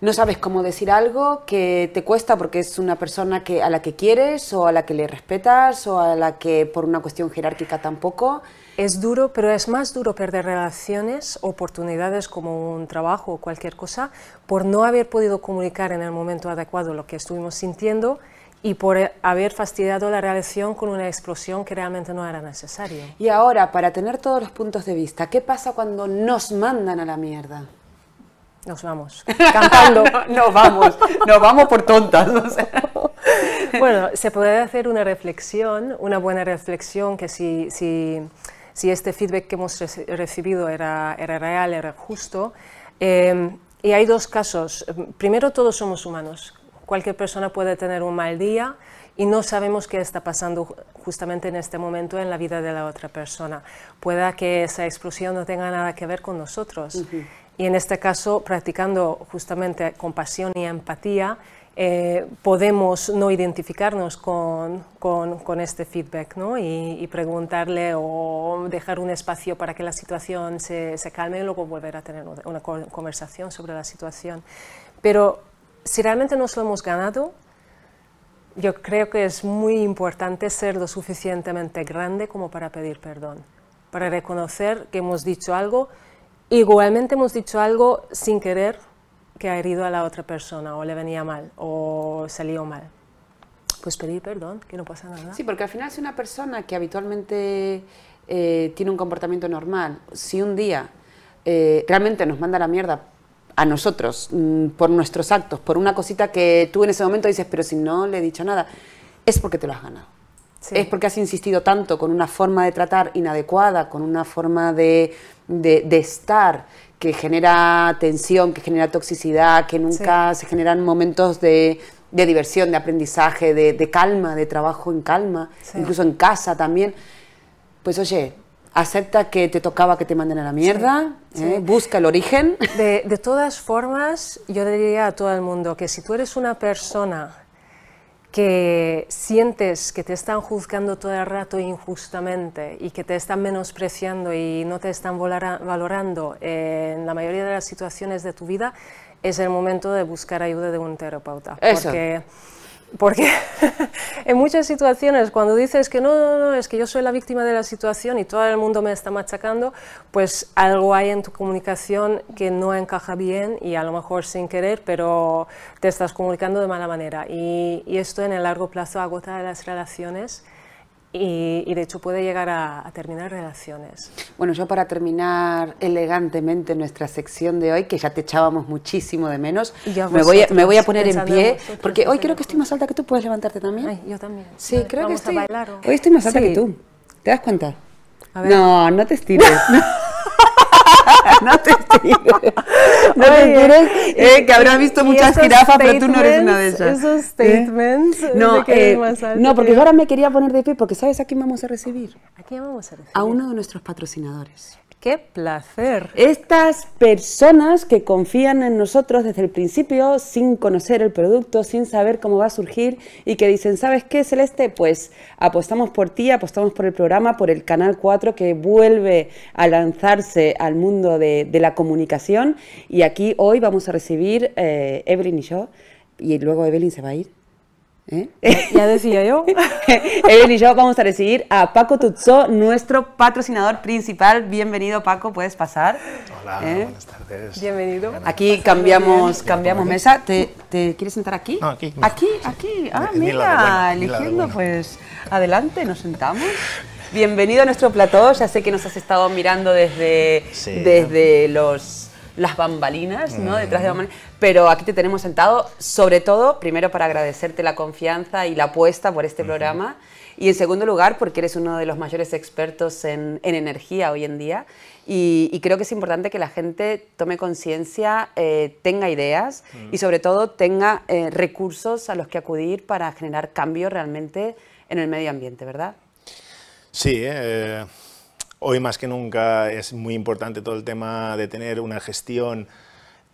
no sabes cómo decir algo, que te cuesta porque es una persona que, a la que quieres o a la que le respetas o a la que por una cuestión jerárquica tampoco. Es duro, pero es más duro perder relaciones, oportunidades como un trabajo o cualquier cosa, por no haber podido comunicar en el momento adecuado lo que estuvimos sintiendo y por haber fastidiado la relación con una explosión que realmente no era necesaria. Y ahora, para tener todos los puntos de vista, ¿qué pasa cuando nos mandan a la mierda? Nos vamos, cantando. no, vamos, nos vamos por tontas. bueno, se puede hacer una reflexión, una buena reflexión que si, si, si este feedback que hemos recibido era, real, era justo. Em, y hay dos casos. Primero, todos somos humanos. Cualquier persona puede tener un mal día y no sabemos qué está pasando justamente en este momento en la vida de la otra persona. Pueda que esa explosión no tenga nada que ver con nosotros y en este caso, practicando justamente compasión y empatía, eh, podemos no identificarnos con, con, este feedback ¿no? y, preguntarle o dejar un espacio para que la situación se, se calme y luego volver a tener una conversación sobre la situación. Pero si realmente nos lo hemos ganado, yo creo que es muy importante ser lo suficientemente grande como para pedir perdón, para reconocer que hemos dicho algo Igualmente hemos dicho algo sin querer que ha herido a la otra persona o le venía mal o salió mal. Pues pedir perdón, que no pasa nada. Sí, porque al final si una persona que habitualmente eh, tiene un comportamiento normal, si un día eh, realmente nos manda la mierda a nosotros mm, por nuestros actos, por una cosita que tú en ese momento dices, pero si no le he dicho nada, es porque te lo has ganado. Es porque has insistido tanto con una forma de tratar inadecuada, con una forma de, estar que genera tensión, que genera toxicidad, que nunca se generan momentos de, diversión, de aprendizaje, de, calma, de trabajo en calma, incluso en casa también. Pues oye, acepta que te tocaba que te manden a la mierda, ¿eh? busca el origen. De, de, todas formas, yo diría a todo el mundo que si tú eres una persona que sientes que te están juzgando todo el rato injustamente y que te están menospreciando y no te están valorando eh, en la mayoría de las situaciones de tu vida, es el momento de buscar ayuda de un terapeuta. Porque porque en muchas situaciones, cuando dices que no, no, no, es que yo soy la víctima de la situación y todo el mundo me está machacando, pues algo hay en tu comunicación que no encaja bien y a lo mejor sin querer, pero te estás comunicando de mala manera. Y, y esto en el largo plazo agota las relaciones y, de hecho puede llegar a, terminar relaciones. Bueno, yo para terminar elegantemente nuestra sección de hoy, que ya te echábamos muchísimo de menos, me, voy a, me voy a poner en pie, porque hoy creo que estoy más alta que tú, ¿puedes levantarte también? Ay, yo también. Sí, creo que estoy, hoy estoy más alta que tú, ¿te das cuenta? A ver. No, no te estires. no te no eh, que habrás visto muchas jirafas, pero tú no eres una de esas. Esos ¿eh? statements. No, eh, no, porque ahora me quería poner de pie porque ¿sabes vamos a ¿A quién vamos a recibir? A uno de nuestros patrocinadores. ¡Qué placer! Estas personas que confían en nosotros desde el principio, sin conocer el producto, sin saber cómo va a surgir y que dicen, ¿sabes qué, Celeste? Pues apostamos por ti, apostamos por el programa, por el Canal 4 que vuelve a lanzarse al mundo de, la comunicación. Y aquí hoy vamos a recibir eh, Evelyn y yo, y luego Evelyn se va a ir ya decía yo. Evelyn y yo vamos a recibir a Paco Tutsó, nuestro patrocinador principal. Bienvenido, Paco, puedes pasar. Hola, ¿Eh? buenas tardes. Bienvenido. Aquí cambiamos, cambiamos mesa. ¿Te, quieres sentar aquí? No, aquí. Aquí, aquí. Ah, mira, eligiendo, pues adelante, nos sentamos. Bienvenido a nuestro plató. Ya sé que nos has estado mirando desde, desde los las bambalinas, ¿no? Mm. Detrás de bambalinas. Pero aquí te tenemos sentado, sobre todo, primero para agradecerte la confianza y la apuesta por este programa. Y en segundo lugar, porque eres uno de los mayores expertos en, energía hoy en día. Y, creo que es importante que la gente tome conciencia, eh, tenga ideas mm. y sobre todo tenga eh, recursos a los que acudir para generar cambio realmente en el medio ambiente, ¿verdad? Sí, eh, Hoy más que nunca es muy importante todo el tema de tener una gestión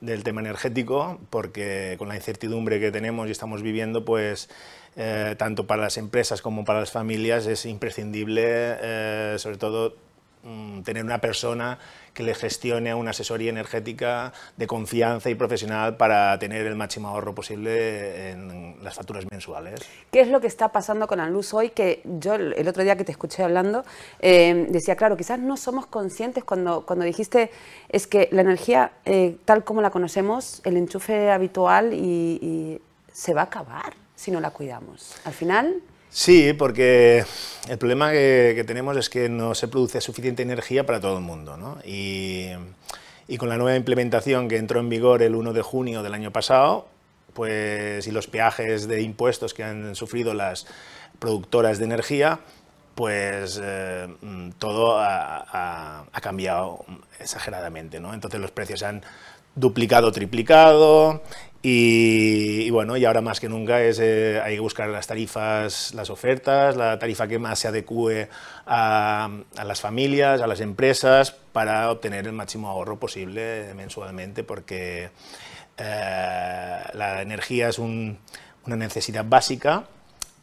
del tema energético, porque con la incertidumbre que tenemos y estamos viviendo, pues eh, tanto para las empresas como para las familias es imprescindible, eh, sobre todo, Mm, tener una persona que le gestione una asesoría energética de confianza y profesional para tener el máximo ahorro posible en las facturas mensuales. ¿Qué es lo que está pasando con luz hoy? Que yo el otro día que te escuché hablando eh, decía, claro, quizás no somos conscientes cuando, cuando dijiste es que la energía eh, tal como la conocemos, el enchufe habitual y se va a acabar si no la cuidamos. Al final... Sí, porque el problema que, tenemos es que no se produce suficiente energía para todo el mundo. ¿no? Y, con la nueva implementación que entró en vigor el 1 de junio del año pasado, pues, y los peajes de impuestos que han sufrido las productoras de energía, pues eh, todo ha, cambiado exageradamente. ¿no? Entonces los precios se han duplicado, triplicado y, bueno, y ahora más que nunca es, eh, hay que buscar las tarifas, las ofertas, la tarifa que más se adecue a, las familias, a las empresas, para obtener el máximo ahorro posible mensualmente, porque eh, la energía es una necesidad básica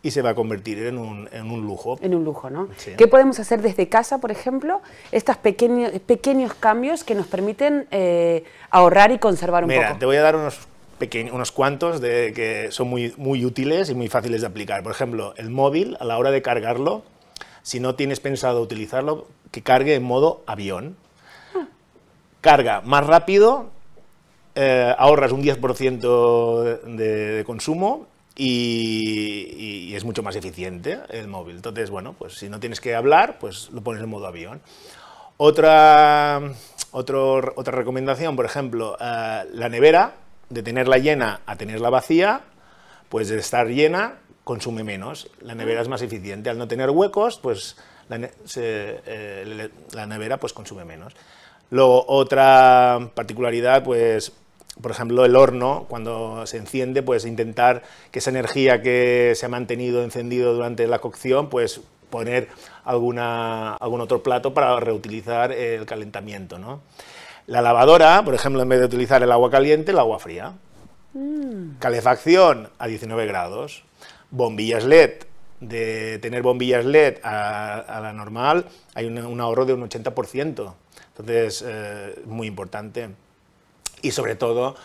y se va a convertir en un, en un lujo. En un lujo, ¿no? ¿Qué podemos hacer desde casa, por ejemplo? Estos pequeños, pequeños cambios que nos permiten eh, ahorrar y conservar un poco. Mira, te voy a dar unos pequeños, unos cuantos que son muy, muy útiles y muy fáciles de aplicar. Por ejemplo, el móvil, a la hora de cargarlo, si no tienes pensado utilizarlo, que cargue en modo avión. Carga más rápido, eh, ahorras un 10% de, consumo y, es mucho más eficiente el móvil. Entonces, bueno, pues si no tienes que hablar, pues lo pones en modo avión. Otra, otra recomendación, por ejemplo, eh, la nevera, de tenerla llena a tenerla vacía, pues de estar llena consume menos. La nevera es más eficiente. Al no tener huecos, pues eh, la, nevera pues consume menos. Luego, otra particularidad, pues, por ejemplo, el horno, cuando se enciende, pues intentar que esa energía que se ha mantenido encendido durante la cocción, pues poner alguna, algún otro plato para reutilizar el calentamiento, ¿no? La lavadora, por ejemplo, en vez de utilizar el agua caliente, el agua fría. Mm. Calefacción a 19 grados. Bombillas LED, de tener bombillas LED a, la normal, hay un, ahorro de un 80%. Entonces, eh, muy importante. Y sobre todo,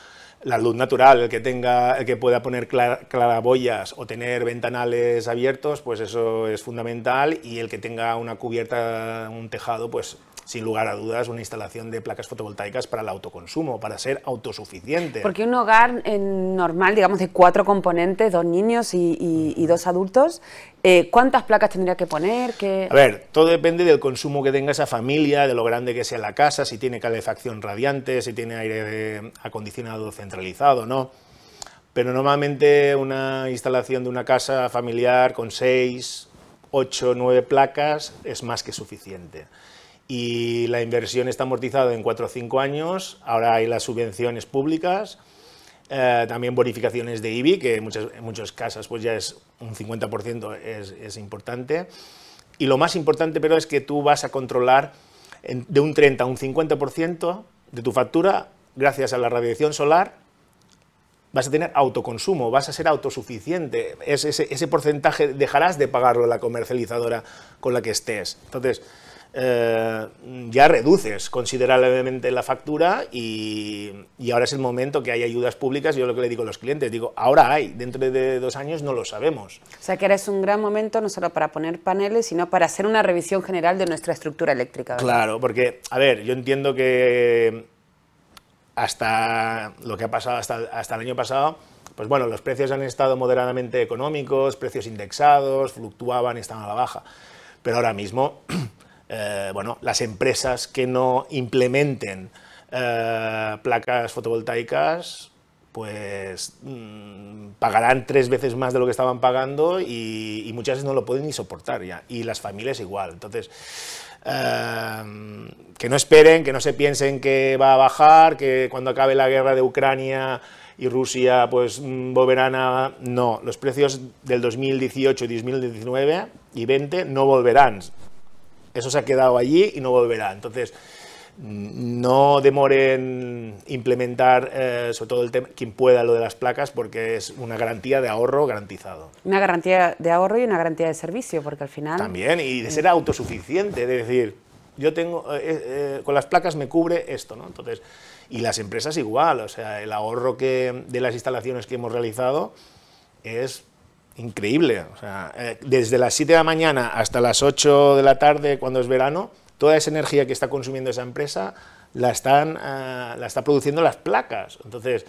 la luz natural, el que tenga, el que pueda poner claraboyas o tener ventanales abiertos, pues eso es fundamental y el que tenga una cubierta, un tejado, pues sin lugar a dudas, una instalación de placas fotovoltaicas para el autoconsumo, para ser autosuficiente. Porque un hogar normal, digamos, de cuatro componentes, dos niños y, dos adultos, eh, ¿cuántas placas tendría que poner? A ver, todo depende del consumo que tenga esa familia, de lo grande que sea la casa, si tiene calefacción radiante, si tiene aire eh, acondicionado centralizado, ¿no? Pero normalmente una instalación de una casa familiar con seis, ocho, nueve placas es más que suficiente y la inversión está amortizada en 4 o 5 años, ahora hay las subvenciones públicas, eh, también bonificaciones de IBI, que en muchas, casas pues ya es un 50%, es, es, importante. Y lo más importante, pero, es que tú vas a controlar de un 30 a un 50% de tu factura gracias a la radiación solar vas a tener autoconsumo, vas a ser autosuficiente. ese, ese porcentaje dejarás de pagarlo la comercializadora con la que estés. Entonces, eh, ya reduces considerablemente la factura y, y, ahora es el momento que hay ayudas públicas. Yo lo que le digo a los clientes, digo, ahora hay, dentro de dos años no lo sabemos. O sea que ahora es un gran momento no solo para poner paneles, sino para hacer una revisión general de nuestra estructura eléctrica. Claro, porque, a ver, yo entiendo que hasta lo que ha pasado hasta, hasta el año pasado, pues bueno, los precios han estado moderadamente económicos, precios indexados, fluctuaban, estaban a la baja. Pero ahora mismo eh, bueno, las empresas que no implementen eh, placas fotovoltaicas pues mm, pagarán tres veces más de lo que estaban pagando y, muchas veces no lo pueden ni soportar ya. Y las familias igual. Entonces, em, que no esperen, que no se piensen que va a bajar, que cuando acabe la guerra de Ucrania y Rusia pues mm, volverán a... No, los precios del 2018, 2019 y 2020 no volverán. Eso se ha quedado allí y no volverá. Entonces, no demoren implementar, eh, sobre todo el tema, quien pueda, lo de las placas, porque es una garantía de ahorro garantizado. Una garantía de ahorro y una garantía de servicio, porque al final... También, y de ser mm. autosuficiente, de decir, yo tengo, eh, eh, con las placas me cubre esto, ¿no? Entonces, y las empresas igual, o sea, el ahorro que, de las instalaciones que hemos realizado es increíble. O sea, eh, desde las 7 de la mañana hasta las 8 de la tarde, cuando es verano, toda esa energía que está consumiendo esa empresa la, están, eh, la está produciendo las placas. Entonces,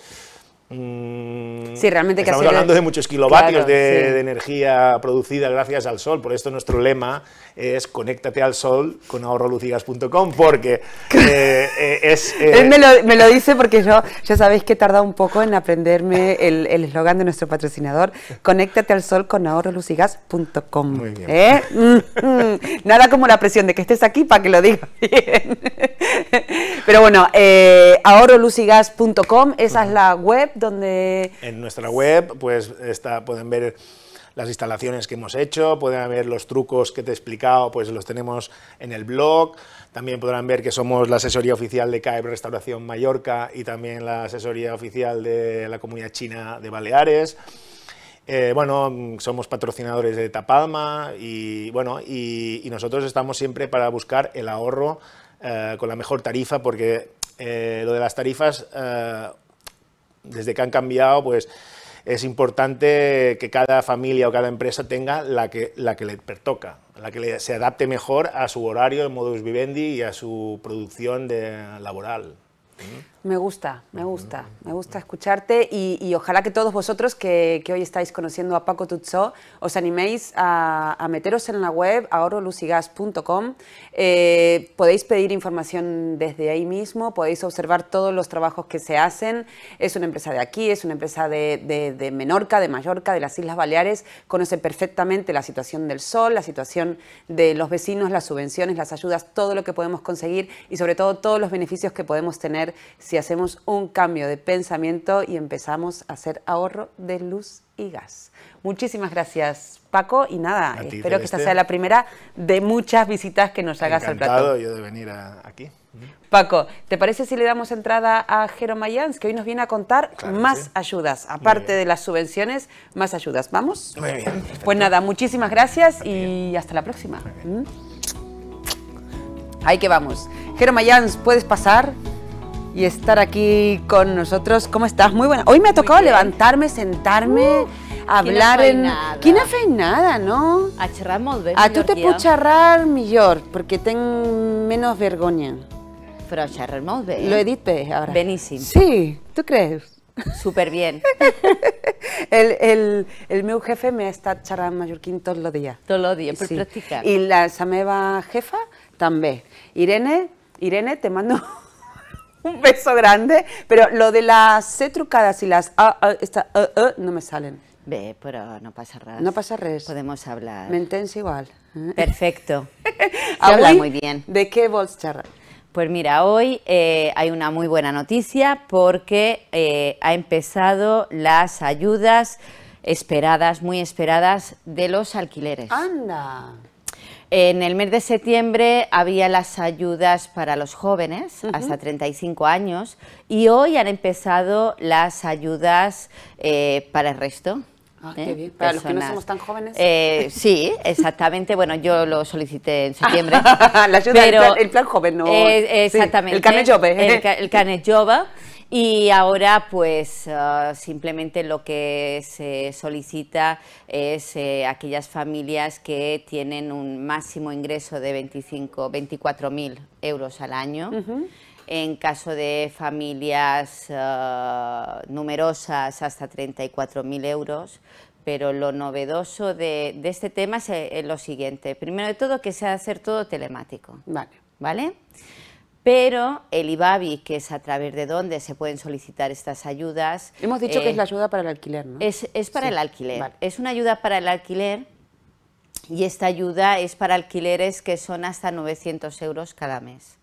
Mm, sí, realmente Estamos hablando de, muchos kilovatios de, energía producida gracias al sol. Por esto nuestro lema es conéctate al sol con ahorrolucigas.com porque eh, eh, es... Eh, Él me lo, dice porque yo, ya sabéis que he tardado un poco en aprenderme el eslogan de nuestro patrocinador. Conéctate al sol con ahorrolucigas.com. Muy bien. Mm, mm. nada como la presión de que estés aquí para que lo diga bien. Pero bueno, ahorrolucigas.com, esa es la web donde... En nuestra web pues está, pueden ver las instalaciones que hemos hecho, pueden ver los trucos que te he explicado, pues los tenemos en el blog, también podrán ver que somos la asesoría oficial de CAEB Restauración Mallorca y también la asesoría oficial de la comunidad china de Baleares. Eh, bueno, somos patrocinadores de Tapalma y, bueno, y, nosotros estamos siempre para buscar el ahorro eh, con la mejor tarifa porque eh, lo de las tarifas desde que han cambiado, pues es importante que cada familia o cada empresa tenga la que, la que le pertoca, la que se adapte mejor a su horario, el modus vivendi y a su producción laboral. Me gusta, me gusta, me gusta escucharte y, ojalá que todos vosotros que, hoy estáis conociendo a Paco Tutso os animéis a, meteros en la web, ahorrolucigas.com. Eh, podéis pedir información desde ahí mismo, podéis observar todos los trabajos que se hacen. Es una empresa de aquí, es una empresa de, de Menorca, de Mallorca, de las Islas Baleares. Conoce perfectamente la situación del sol, la situación de los vecinos, las subvenciones, las ayudas, todo lo que podemos conseguir y sobre todo todos los beneficios que podemos tener si hacemos un cambio de pensamiento y empezamos a hacer ahorro de luz y gas. Muchísimas gracias, Paco, y nada, espero que esta sea la primera de muchas visitas que nos hagas al plato. yo de venir aquí. Paco, ¿te parece si le damos entrada a Jero Mayans, que hoy nos viene a contar más ayudas? Aparte de las subvenciones, más ayudas. ¿Vamos? Muy bien. Pues nada, muchísimas gracias y hasta la próxima. ¿Mm? Ahí que vamos. Jero Mayans, ¿puedes pasar? y estar aquí con nosotros. ¿Cómo estás? Muy buena. Hoy me ha tocado levantarme, sentarme, uh, hablar ¿quién en... ¿Quién hace nada, no? A ah, charrar ah, molt A tú te pucharrar charrar mejor, porque tengo menos vergüenza. Pero charrar Lo he ahora. Benísimo. Sí, ¿tú crees? Súper bien. el, el, el meu jefe me ha estado xerrant mallorquín todos los días. Todos los días. per practicar. Y la, sameva jefa también. Irene, Irene, te mando un beso grande. Pero lo de las C trucadas y las A, esta, A, e, e no me salen. Ve, pero no pasa res. No pasa res. Podemos hablar. Me igual. Perfecto. habla muy bien. ¿De qué vos Pues mira, hoy eh, hay una muy buena noticia porque eh, ha empezado las ayudas esperadas, muy esperadas, de los alquileres. ¡Anda! En el mes de septiembre había las ayudas para los jóvenes hasta 35 años y hoy han empezado las ayudas eh, para el resto. Ah, ¿eh? qué bien. Para los que no somos tan jóvenes. Eh, sí, exactamente. Bueno, yo lo solicité en septiembre. La ayuda, pero, el, plan, joven, ¿no? exactamente. el Canet Jove. El, el y ahora pues ah, simplemente lo que se solicita es eh, aquellas familias que tienen un máximo ingreso de 25, 24.000 euros al año. En caso de familias ah, numerosas hasta 34.000 euros, pero lo novedoso de, este tema es, eh, lo siguiente. Primero de todo, que sea hacer todo telemático. Vale. ¿Vale? Pero el IBABI, que es a través de donde se pueden solicitar estas ayudas... Hemos dicho que es eh, la ayuda para el alquiler, ¿no? Es, para el alquiler. Es una ayuda para el alquiler y esta ayuda es para alquileres que son hasta 900 euros cada mes.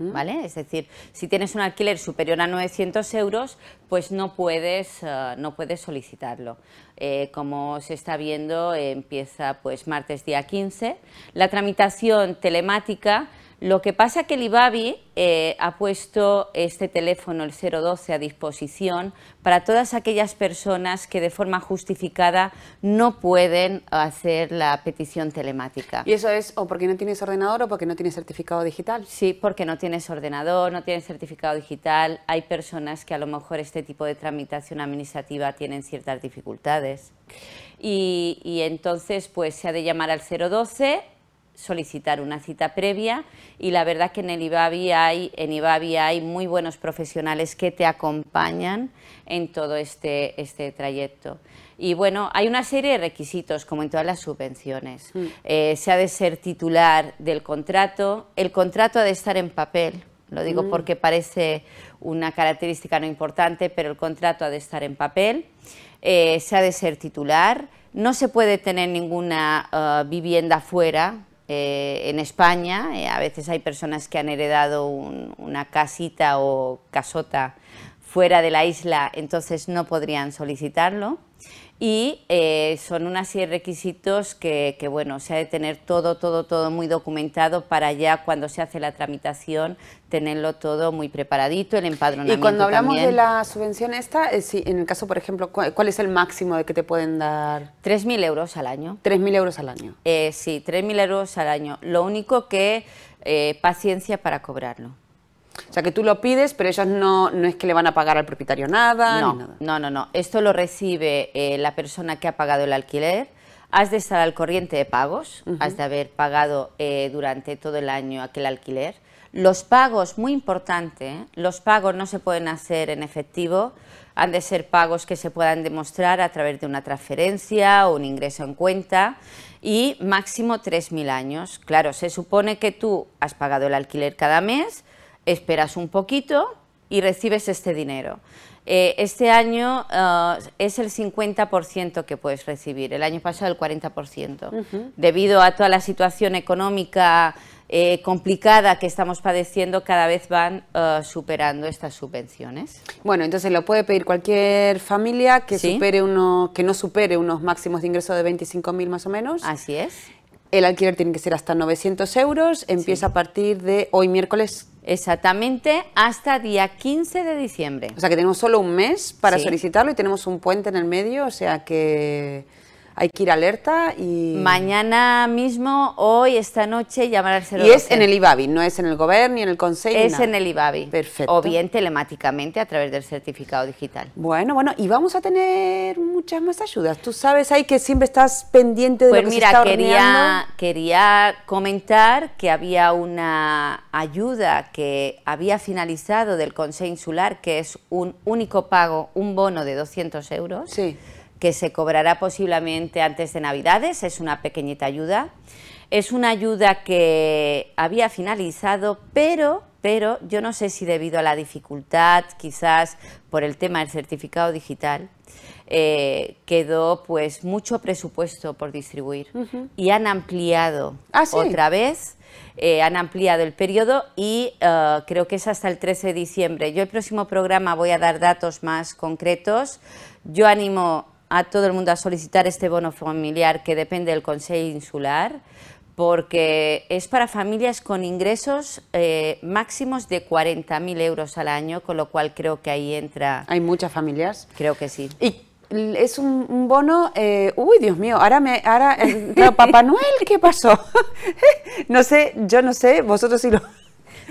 ¿Vale? Es decir, si tienes un alquiler superior a 900 euros, pues no puedes, eh, no puedes solicitarlo. Eh, como se está viendo, empieza pues martes día 15. La tramitación telemática lo que pasa es que el IBABI eh, ha puesto este teléfono, el 012, a disposición para todas aquellas personas que de forma justificada no pueden hacer la petición telemática. ¿Y eso es o porque no tienes ordenador o porque no tienes certificado digital? Sí, porque no tienes ordenador, no tienes certificado digital. Hay personas que a lo mejor este tipo de tramitación administrativa tienen ciertas dificultades. Y, y entonces pues se ha de llamar al 012 solicitar una cita previa y la verdad que en el IBABI hay, en hay muy buenos profesionales que te acompañan en todo este, este, trayecto. Y bueno, hay una serie de requisitos, como en todas las subvenciones. Mm. Eh, se ha de ser titular del contrato, el contrato ha de estar en papel, lo digo mm. porque parece una característica no importante, pero el contrato ha de estar en papel, eh, se ha de ser titular, no se puede tener ninguna eh, vivienda fuera, eh, en España eh, a veces hay personas que han heredado una casita o casota fuera de la isla, entonces no podrían solicitarlo y eh, son una serie de requisitos que, bueno, se ha de tener todo, todo, todo muy documentado para ya cuando se hace la tramitación tenerlo todo muy preparadito, el empadronamiento Y cuando hablamos de la subvención esta, eh, en el caso, por ejemplo, ¿cuál es el máximo de que te pueden dar? 3.000 euros al año. 3.000 euros al año. Eh, sí, 3.000 euros al año. Lo único que eh, paciencia para cobrarlo. O sea, que tú lo pides, pero ellos no, no es que le van a pagar al propietario nada. No, nada. no, no, no. Esto lo recibe eh, la persona que ha pagado el alquiler. Has de estar al corriente de pagos, has de haber pagado eh, durante todo el año aquel alquiler. Los pagos, muy importante, ¿eh? los pagos no se pueden hacer en efectivo, han de ser pagos que se puedan demostrar a través de una transferencia o un ingreso en cuenta y máximo 3.000 años. Claro, se supone que tú has pagado el alquiler cada mes, esperas un poquito y recibes este dinero. Eh, este año eh, es el 50% que puedes recibir, el año pasado el 40%. Debido a toda la situación económica eh, complicada que estamos padeciendo, cada vez van superando estas subvenciones. Bueno, entonces lo puede pedir cualquier familia que, supere uno, que no supere unos máximos de ingreso de 25.000 más o menos. Así es. El alquiler tiene que ser hasta 900 euros, empieza a partir de hoy miércoles. Exactamente, hasta día 15 de diciembre. O sea que tenemos solo un mes para solicitarlo y tenemos un puente en el medio, o sea que hay que ir alerta y... Mañana mismo, hoy, esta noche, llamar al 012. Y es en el IBABI, no es en el gobierno ni en el consejo. Es en el IBABI. Perfecto. O bien telemáticamente a través del certificado digital. Bueno, bueno, y vamos a tener muchas más ayudas. Tú sabes ahí que siempre estás pendiente de pues lo que mira, se está quería, quería comentar que había una ayuda que había finalizado del Consejo Insular, que es un único pago, un bono de 200 euros. Sí que se cobrará posiblemente antes de Navidades, es una pequeñita ayuda. Es una ayuda que había finalizado, pero, pero yo no sé si debido a la dificultad, quizás por el tema del certificado digital, eh, quedó pues mucho presupuesto por distribuir y han ampliado ah, otra vez. Eh, han ampliado el periodo y eh, creo que es hasta el 13 de diciembre. Yo el próximo programa voy a dar datos más concretos. Yo animo a todo el mundo a solicitar este bono familiar que depende del Consejo Insular porque es para familias con ingresos eh, máximos de 40.000 euros al año, con lo cual creo que ahí entra... ¿Hay muchas familias? Creo que sí. ¿Y es un, bono, eh, uy, Dios mío, ahora me, ahora, eh, Papá Noel, ¿qué pasó? no sé, yo no sé, vosotros sí lo,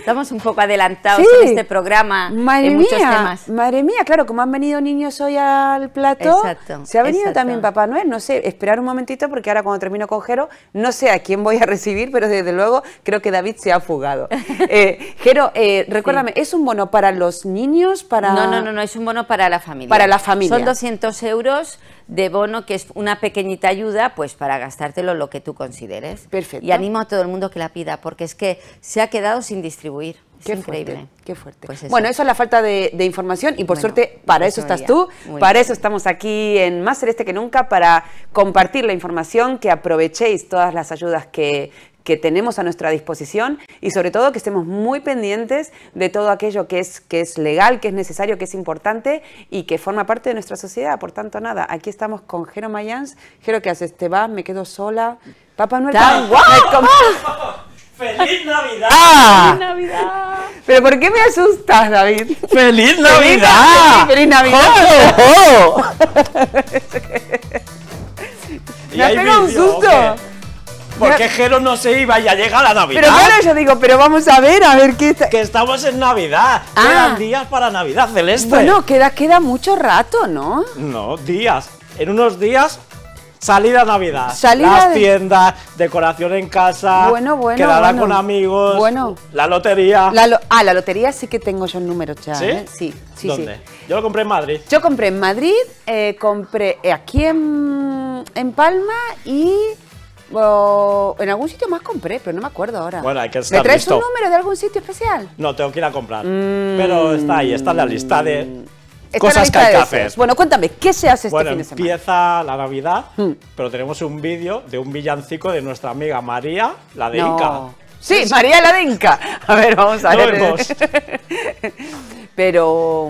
Estamos un poco adelantados en este programa madre muchos mía, temas. Madre mía, claro, como han venido niños hoy al plato, se ha venido también Papá Noel, no sé, esperar un momentito porque ahora cuando termino con Jero, no sé a quién voy a recibir, pero desde luego creo que David se ha fugado. eh, Jero, eh, recuérdame, ¿es un bono para los niños? Para... No, no, no, no, es un bono para la familia. Para la familia. Son 200 euros de bono, que es una pequeñita ayuda, pues para gastártelo lo que tú consideres. Perfecto. Y animo a todo el mundo que la pida, porque es que se ha quedado sin distribuir. Es qué increíble. qué fuerte. Pues bueno, eso es la falta de, información y por suerte para eso estás tú, para eso estamos aquí en Más Celeste que Nunca, para compartir la información, que aprovechéis todas las ayudas que, que tenemos a nuestra disposición y sobre todo que estemos muy pendientes de todo aquello que es, que es legal, que es necesario, que es importante y que forma parte de nuestra sociedad. Por tanto, nada, aquí estamos con Jero Mayans. Jero, ¿qué haces? ¿Te vas? ¿Me quedo sola? Papá Noel. ¡Feliz Navidad! Ah. ¡Feliz Navidad! ¿Pero por qué me asustas, David? ¡Feliz Navidad! ¡Feliz Navidad! ¡Oh, me ha pegado un susto! ¿Por qué Jero no se iba y ya llega la Navidad? Pero bueno, yo digo, pero vamos a ver, a ver qué Que estamos en Navidad, ah. quedan días para Navidad, Celeste. Bueno, queda, mucho rato, ¿no? No, días. En unos días Salida Navidad. Salida Las tiendas, decoración en casa. Bueno, bueno. Quedará con amigos. Bueno. La lotería. Ah, la lotería sí que tengo yo números número ¿eh? ¿Sí? Sí, ¿Dónde? Yo lo compré en Madrid. Yo compré en Madrid, eh, compré aquí en Palma y en algún sitio más compré, pero no me acuerdo ahora. Bueno, ¿Me traes un número de algún sitio especial? No, tengo que ir a comprar. Mm. Pero está ahí, está en la lista de cosas que hay que hacer. Bueno, cuéntame, ¿qué se hace este bueno, fin de semana? empieza la Navidad, hmm. pero tenemos un vídeo de un villancico de nuestra amiga María, la de Inca. Sí, María la de Inca. A ver, vamos a ver. pero...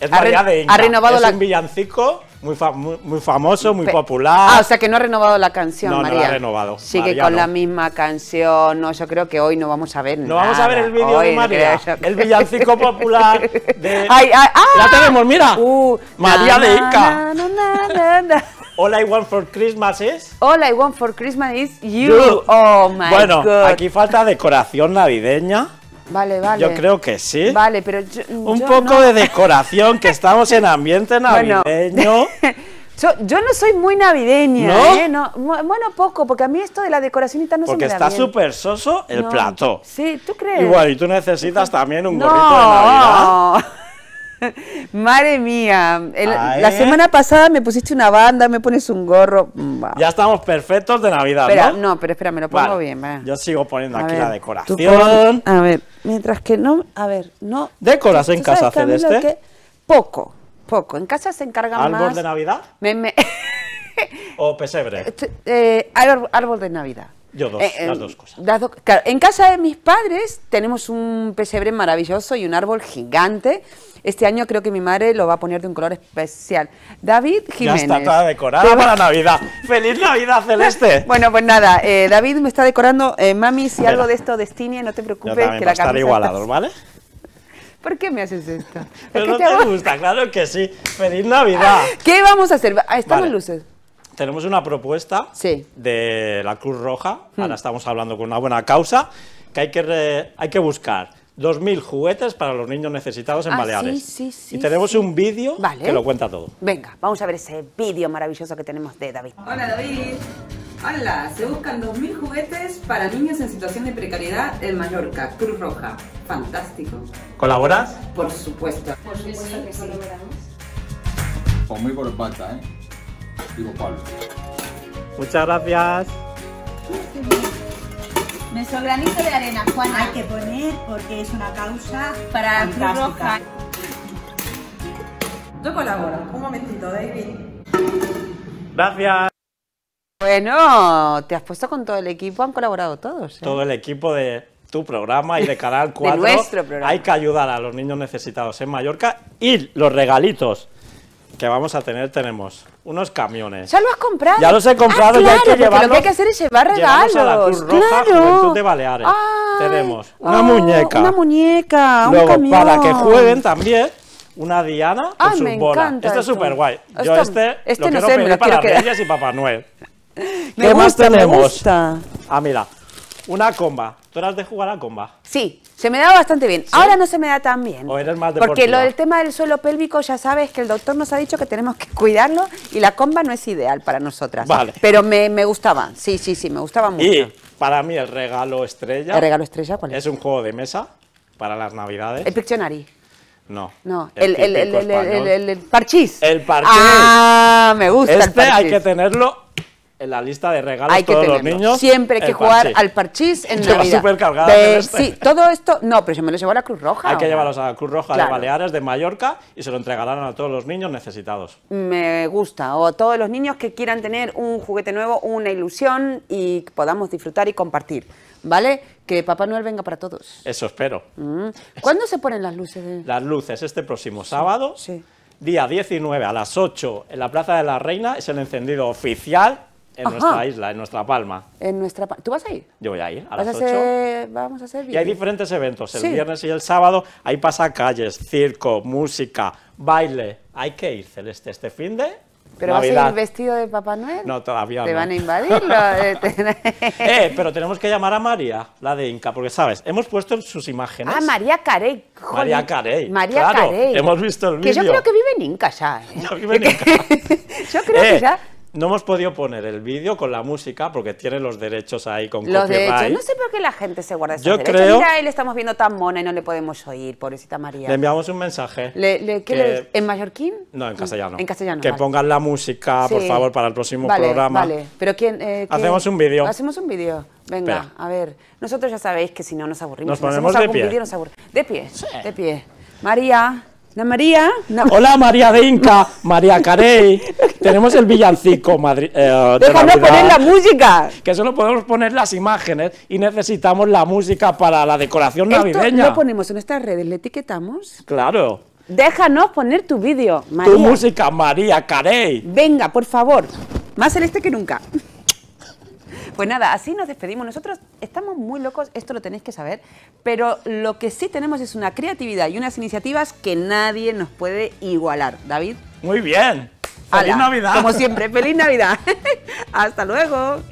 Es mm, María ha, de renovado es un villancico muy, famoso, muy popular. Ah, o sea que no ha renovado la canción, María. No ha renovado. Sigue con la misma canción. No, yo creo que hoy no vamos a ver No vamos a ver el vídeo de María. el villancico popular de... Ay, ay, ah. la tenemos, mira. Uh, María de Ica. All I want for Christmas is... All I want for Christmas is you. Oh, my bueno, aquí falta decoración navideña. Vale, vale. Yo creo que sí. Vale, pero Un poco de decoración, que estamos en ambiente navideño. Yo, no soy muy navideña, ¿eh? bueno, poco, porque a mí esto de la decoración no se me da Porque está súper soso el plato. Sí, ¿tú crees? igual y tú necesitas también un gorrito de Navidad. Madre mía, ah, la ¿eh? semana pasada me pusiste una banda, me pones un gorro. Ya estamos perfectos de Navidad, ¿no? pero espérame, lo pongo bien. Yo sigo poniendo aquí la decoración. A ver, mientras que no, a ver, no. ¿Decoras en casa, Celeste? poco, poco. En casa se encarga más. Este, eh, ¿Árbol de Navidad? ¿O pesebre? árbol de Navidad. Yo dos, eh, em, las dos cosas. en casa de mis padres tenemos un pesebre maravilloso y un árbol gigante. Este año creo que mi madre lo va a poner de un color especial. David Jiménez. Ya está toda decorada para Navidad. ¡Feliz Navidad, Celeste! bueno, pues nada, eh, David me está decorando. Eh, mami, si algo de esto destine, no te preocupes. que la estar igualado, ¿vale? ¿Por qué me haces esto? Pero no te, gusta, claro que sí. ¡Feliz Navidad! ¿Qué vamos a hacer? Están las luces tenemos una propuesta de la Cruz Roja, hmm. ahora estamos hablando con una buena causa, que hay que, hay que buscar 2.000 juguetes para los niños necesitados en ah, Baleares. Sí, sí, sí, y tenemos un vídeo que lo cuenta todo. Venga, vamos a ver ese vídeo maravilloso que tenemos de David. Hola David. Hola, se buscan 2.000 juguetes para niños en situación de precariedad en Mallorca, Cruz Roja. Fantástico. ¿Colaboras? Por supuesto. Por supuesto que sí. colaboramos. Pues muy por pata, ¿eh? Muchas gracias. Nuestro granito de arena, Juan Hay que poner porque es una causa para Cruz Roja. Yo colaboro. Un momentito, David. Gracias. Bueno, te has puesto con todo el equipo, han colaborado todos. ¿eh? Todo el equipo de tu programa y de Canal 4. Hay que ayudar a los niños necesitados en Mallorca y los regalitos que vamos a tener tenemos unos camiones. ¿Ya los has comprado? Ya los he ah, comprado ah, claro, y hay que llevarlos, Lo que hay que hacer es llevar regalos. A la Cruz Roja claro. Juventud de Baleares. Tenemos una muñeca. Una muñeca. Luego, un camión. para que jueguen también. Una diana con Ay, sus me encanta Este es súper guay. Yo este, este, lo no quiero pedir para quiero y Papá Noel. ¿Qué me gusta, más tenemos? Me gusta. Ah, mira, una comba. ¿Tú eras de jugar a comba? Sí, se me daba bastante bien. Ahora no se me da tan bien. Porque lo del tema del suelo pélvico, ya sabes que el doctor nos ha dicho que tenemos que cuidarlo y la comba no es ideal para nosotras. Vale. Pero me, gustaba, sí, sí, sí, me gustaba mucho. Y para mí el regalo estrella... ¿El regalo estrella cuál es? un juego de mesa para las navidades. El Pictionary. No. No, el, el, el, el, parchís. El parchís. Ah, me gusta. Este el hay que tenerlo en la lista de regalos de todos los niños. Siempre hay que jugar al parchís en Lleva Navidad. Este. Sí, todo esto, no, pero se me lo a la Cruz Roja. Hay que llevarlos a la Cruz Roja de Baleares, de Mallorca, y se lo entregarán a todos los niños necesitados. Me gusta, o a todos los niños que quieran tener un juguete nuevo, una ilusión y podamos disfrutar y compartir, ¿vale? Que Papá Noel venga para todos. Eso espero. Mm. ¿Cuándo se ponen las luces? Las luces este próximo sábado, día 19 a las 8 en la Plaza de la Reina, es el encendido oficial en nuestra isla, en nuestra palma. En nuestra ¿Tú vas a ir? Yo voy a ir, a las 8. Vamos a hacer Y hay diferentes eventos, el viernes y el sábado hay pasacalles, circo, música, baile. Hay que ir, Celeste, este fin de... ¿Pero vas a ir vestido de Papá Noel? No, todavía ¿Te van a invadir? Eh, eh, pero tenemos que llamar a María, la de Inca, porque, ¿sabes? Hemos puesto sus imágenes... Ah, María Carey. María Carey. María claro, Carey. hemos visto el vídeo. Que yo creo que vive en Inca ya. ¿eh? vive en Inca. yo creo que eh, ya... No hemos podido poner el vídeo con la música porque tiene los derechos ahí con los Derechos. No sé por qué la gente se guarda esos Yo derechos. Creo... Mira, le estamos viendo tan mona y no le podemos oír, pobrecita María. Le enviamos un mensaje. ¿En mallorquín? No, en castellano. En castellano, Que pongan la música, por favor, para el próximo programa. Vale, pero eh, ¿quién...? Hacemos un vídeo. Hacemos un vídeo. Venga, a ver. Nosotros ya sabéis que si no nos aburrimos. Nos ponemos de, pie. de pie, de pie. María... María. Hola María de Inca, María Carey. Tenemos el villancico Madri eh, poner la música. Que solo podemos poner las imágenes y necesitamos la música para la decoración Esto navideña. Lo ponemos en estas redes, le etiquetamos. Claro. Déjanos poner tu vídeo, María. Tu música, María Carey. Venga, por favor. Más celeste que nunca. Pues nada, así nos despedimos. Nosotros estamos muy locos, esto lo tenéis que saber, pero lo que sí tenemos es una creatividad y unas iniciativas que nadie nos puede igualar. David. Muy bien. ¡Feliz Navidad! Como siempre, ¡Feliz Navidad! ¡Hasta luego!